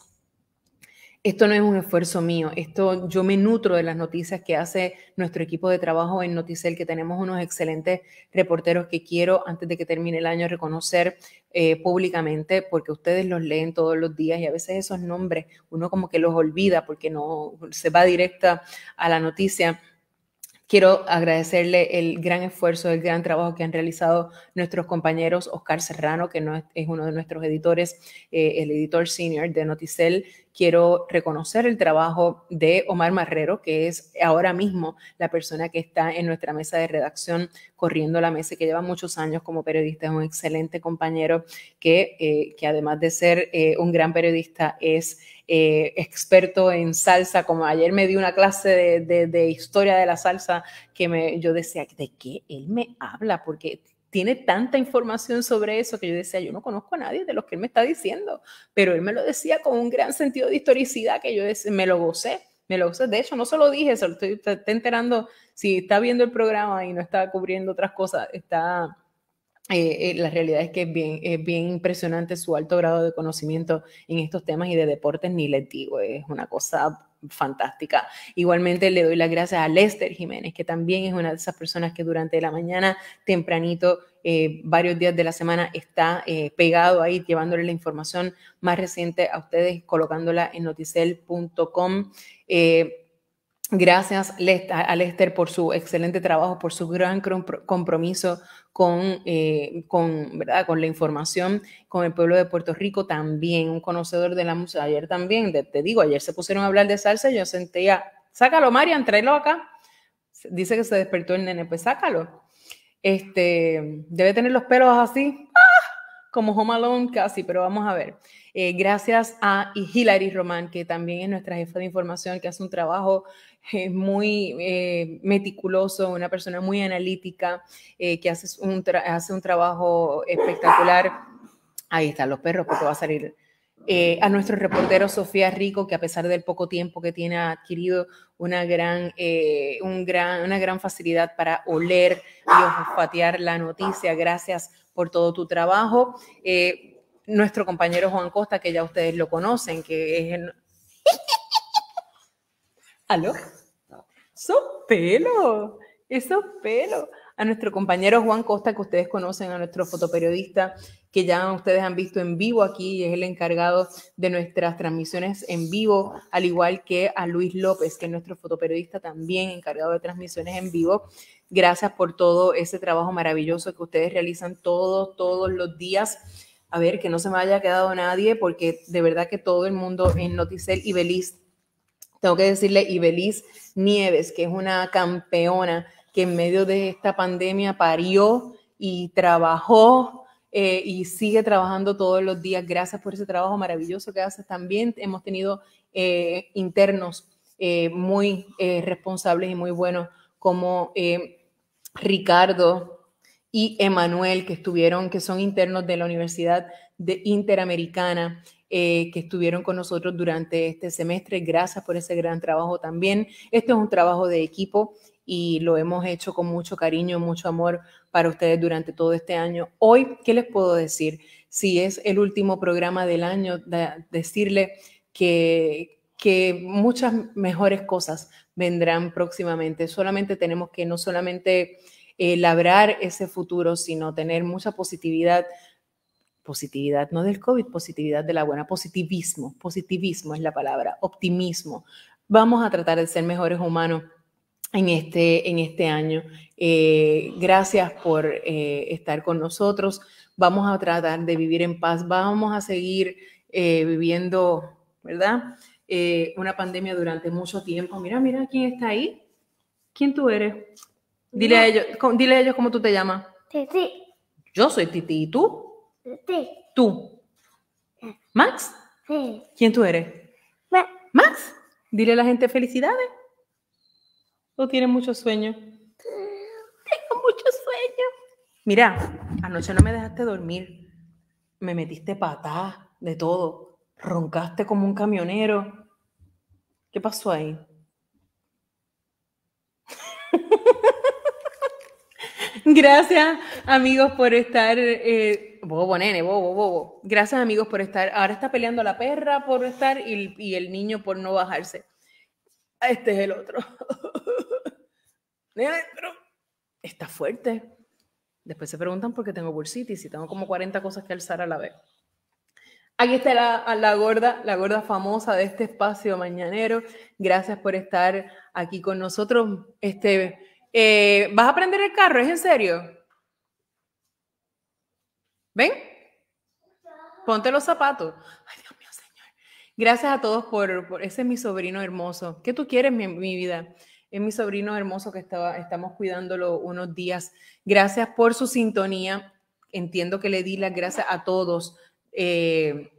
esto no es un esfuerzo mío, esto yo me nutro de las noticias que hace nuestro equipo de trabajo en Noticel, que tenemos unos excelentes reporteros que quiero antes de que termine el año reconocer eh, públicamente, porque ustedes los leen todos los días y a veces esos nombres uno como que los olvida porque no se va directa a la noticia. Quiero agradecerle el gran esfuerzo, el gran trabajo que han realizado nuestros compañeros, Oscar Serrano, que no es, uno de nuestros editores, eh, el editor senior de Noticel, quiero reconocer el trabajo de Omar Marrero, que es ahora mismo la persona que está en nuestra mesa de redacción corriendo la mesa, y que lleva muchos años como periodista, es un excelente compañero que, eh, además de ser eh, un gran periodista, es... Eh, experto en salsa, como ayer me dio una clase de, historia de la salsa que yo decía, ¿de qué él me habla? Porque tiene tanta información sobre eso que yo decía, yo no conozco a nadie de los que él me está diciendo, pero él me lo decía con un gran sentido de historicidad que yo me lo gocé, me lo gocé. De hecho, no se lo dije, se lo estoy enterando, si está viendo el programa y no está cubriendo otras cosas, está... Eh, eh, la realidad es que es bien, es bien impresionante su alto grado de conocimiento en estos temas y de deportes, ni les digo, es una cosa fantástica. Igualmente le doy las gracias a Lester Jiménez, que también es una de esas personas que durante la mañana tempranito, eh, varios días de la semana, está eh, pegado ahí, llevándole la información más reciente a ustedes, colocándola en noticel.com. Eh, gracias a Lester por su excelente trabajo, por su gran compromiso con, eh, con, ¿verdad? con la información con el pueblo de Puerto Rico, también un conocedor de la música. Ayer también, te, digo, ayer se pusieron a hablar de salsa y yo sentía, sácalo Marian, tráelo acá. Dice que se despertó el nene, pues sácalo. Este, debe tener los pelos así, ¡ah! como Home Alone casi, pero vamos a ver. Eh, gracias a Hilary Román, que también es nuestra jefa de información, que hace un trabajo es muy eh, meticuloso, una persona muy analítica, eh, que hace un, hace un trabajo espectacular. Ahí están los perros, porque va a salir. Eh, a nuestro reportero Sofía Rico, que a pesar del poco tiempo que tiene, ha adquirido una gran, un gran, una gran facilidad para oler y olfatear la noticia. Gracias por todo tu trabajo. nuestro compañero Juan Costa, que ya ustedes lo conocen, que es... El... ¿Aló? ¡Sos pelo! ¡Eso pelo! A nuestro compañero Juan Costa, que ustedes conocen, a nuestro fotoperiodista, que ya ustedes han visto en vivo aquí, y es el encargado de nuestras transmisiones en vivo, al igual que a Luis López, que es nuestro fotoperiodista también encargado de transmisiones en vivo. Gracias por todo ese trabajo maravilloso que ustedes realizan todos, todos los días. A ver, que no se me haya quedado nadie, porque de verdad que todo el mundo en Noticel y Belis. Tengo que decirle Ibeliz Nieves, que es una campeona que en medio de esta pandemia parió y trabajó eh, y sigue trabajando todos los días. Gracias por ese trabajo maravilloso que haces. También hemos tenido eh, internos eh, muy responsables y muy buenos como Ricardo y Emanuel, que estuvieron, que son internos de la Universidad Interamericana. Eh, que estuvieron con nosotros durante este semestre. Gracias por ese gran trabajo también. Esto es un trabajo de equipo y lo hemos hecho con mucho cariño, mucho amor para ustedes durante todo este año. Hoy, ¿qué les puedo decir? Si es el último programa del año, decirle que, que muchas mejores cosas vendrán próximamente. Solamente tenemos que no solamente eh, labrar ese futuro, sino tener mucha positividad, positividad, no del COVID, positividad de la buena, positivismo, positivismo es la palabra, optimismo. Vamos a tratar de ser mejores humanos en este, en este año. Eh, gracias por eh, estar con nosotros. Vamos a tratar de vivir en paz, vamos a seguir eh, viviendo, ¿verdad? una pandemia durante mucho tiempo. Mira, mira quién está ahí. ¿Quién tú eres? Dile, a, ellos, dile a ellos cómo tú te llamas. Titi. Yo soy Titi, ¿y tú? ¿Tú? ¿Max? ¿Quién tú eres? ¿Max? Dile a la gente felicidades. ¿O tienes mucho sueño? Tengo mucho sueño. Mira, anoche no me dejaste dormir. Me metiste patada de todo. Roncaste como un camionero. ¿Qué pasó ahí? Gracias amigos por estar eh, Bobo, nene, bobo, bobo. Gracias, amigos, por estar. Ahora está peleando la perra por estar y, el niño por no bajarse. Este es el otro. pero está fuerte. Después se preguntan por qué tengo bursitis y tengo como 40 cosas que alzar a la vez. Aquí está la, gorda, la gorda famosa de este espacio mañanero. Gracias por estar aquí con nosotros. Este, eh, ¿Vas a aprender el carro? ¿Es en serio? ¿Ven? Ponte los zapatos. Ay, Dios mío, Señor. Gracias a todos por, ese es mi sobrino hermoso. ¿Qué tú quieres, mi, vida? Es mi sobrino hermoso que estaba, estamos cuidándolo unos días. Gracias por su sintonía. Entiendo que le di las gracias a todos, eh,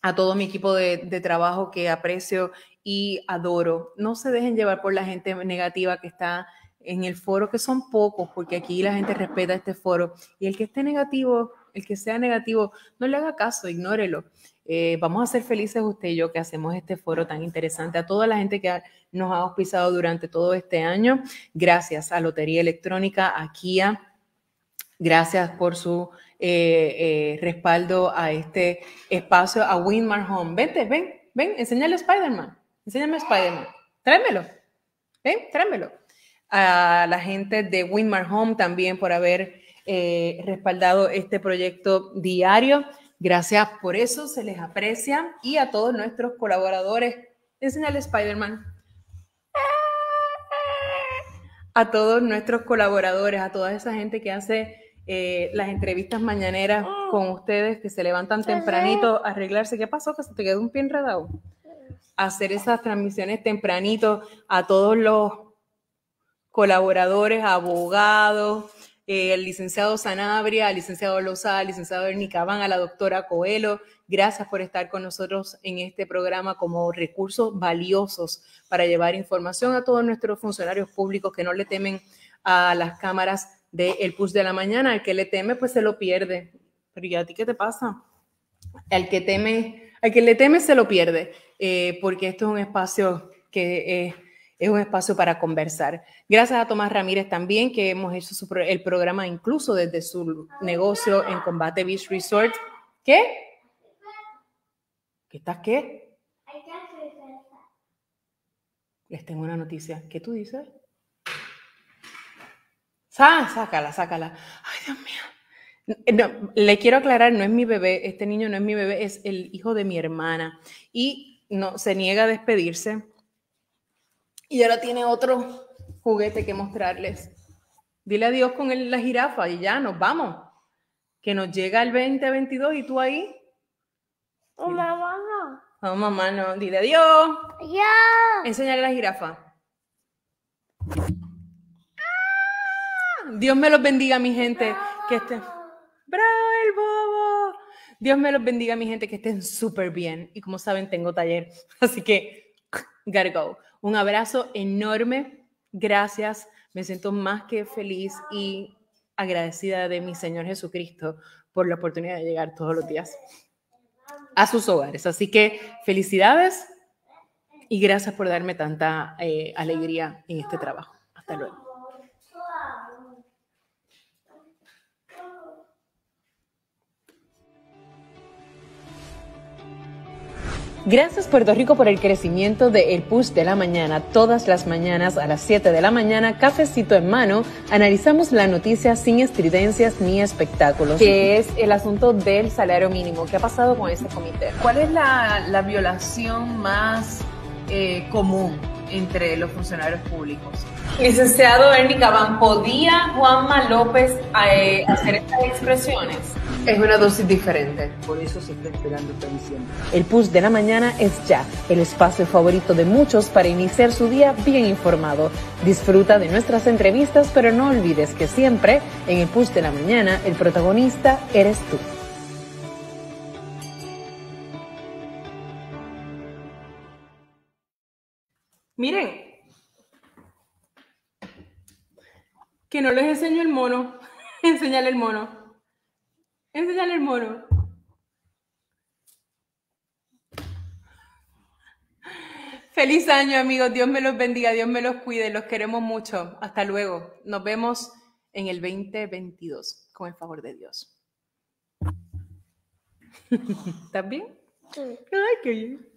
a todo mi equipo de, de trabajo que aprecio y adoro. No se dejen llevar por la gente negativa que está en el foro, que son pocos, porque aquí la gente respeta este foro. Y el que esté negativo, el que sea negativo, no le haga caso, ignórelo. Eh, vamos a ser felices usted y yo que hacemos este foro tan interesante. A toda la gente que nos ha auspiciado durante todo este año, gracias a Lotería Electrónica, a Kia, gracias por su eh, eh, respaldo a este espacio, a Winmar Home. Vente, ven, ven, enséñale a Spider-Man, enséñame a Spider-Man, tráemelo, ven, tráemelo. A la gente de Winmar Home también por haber eh, respaldado este proyecto diario. Gracias por eso, se les aprecia y a todos nuestros colaboradores es al Spider-Man. A todos nuestros colaboradores, a toda esa gente que hace eh, las entrevistas mañaneras con ustedes, que se levantan tempranito a arreglarse. ¿Qué pasó? Que se te quedó un pie enredado. Hacer esas transmisiones tempranito a todos los colaboradores, abogados, el licenciado Sanabria, al licenciado Loza, al licenciado van, a la doctora Coelho. Gracias por estar con nosotros en este programa como recursos valiosos para llevar información a todos nuestros funcionarios públicos que no le temen a las cámaras del de de la mañana. Al que le teme, pues se lo pierde. Pero ¿y a ti qué te pasa? Al que teme, al que le teme se lo pierde, eh, porque esto es un espacio que es un espacio para conversar. Gracias a Tomás Ramírez también, que hemos hecho el programa incluso desde su negocio en Combate Beach Resort. ¿Qué? ¿Qué estás qué? Les tengo una noticia. ¿Qué tú dices? sácala, sácala. Ay, Dios mío. le quiero aclarar, no es mi bebé, este niño no es mi bebé, es el hijo de mi hermana. Y no, se niega a despedirse y ahora tiene otro juguete que mostrarles. Dile adiós con la jirafa y ya nos vamos. Que nos llega el 2022 y tú ahí. Oh, mamá no. Oh, mamá no. Dile adiós. Ya. Enseñale la jirafa. Dios me los bendiga, mi gente. Que estén. ¡Bravo, el bobo! Dios me los bendiga, mi gente, que estén súper bien. Y como saben, tengo taller. Así que, gotta go. Un abrazo enorme. Gracias. Me siento más que feliz y agradecida de mi Señor Jesucristo por la oportunidad de llegar todos los días a sus hogares. Así que felicidades y gracias por darme tanta eh, alegría en este trabajo. Hasta luego. Gracias Puerto Rico por el crecimiento de El Push de la Mañana. Todas las mañanas a las 7 de la mañana, cafecito en mano, analizamos la noticia sin estridencias ni espectáculos. ¿Qué es el asunto del salario mínimo. ¿Qué ha pasado con ese comité? ¿Cuál es la, violación más eh, común entre los funcionarios públicos. Licenciado Ernie van ¿podía Juanma López eh, hacer estas expresiones? Es una dosis diferente. Por eso se está esperando esta El push de la mañana es ya, el espacio favorito de muchos para iniciar su día bien informado. Disfruta de nuestras entrevistas, pero no olvides que siempre en el push de la mañana el protagonista eres tú. Miren, que no les enseño el mono. Enseñale el mono. Enseñale el mono. Feliz año, amigos. Dios me los bendiga, Dios me los cuide. Los queremos mucho. Hasta luego. Nos vemos en el 2022, con el favor de Dios. ¿Estás bien? Sí. Ay, qué bien.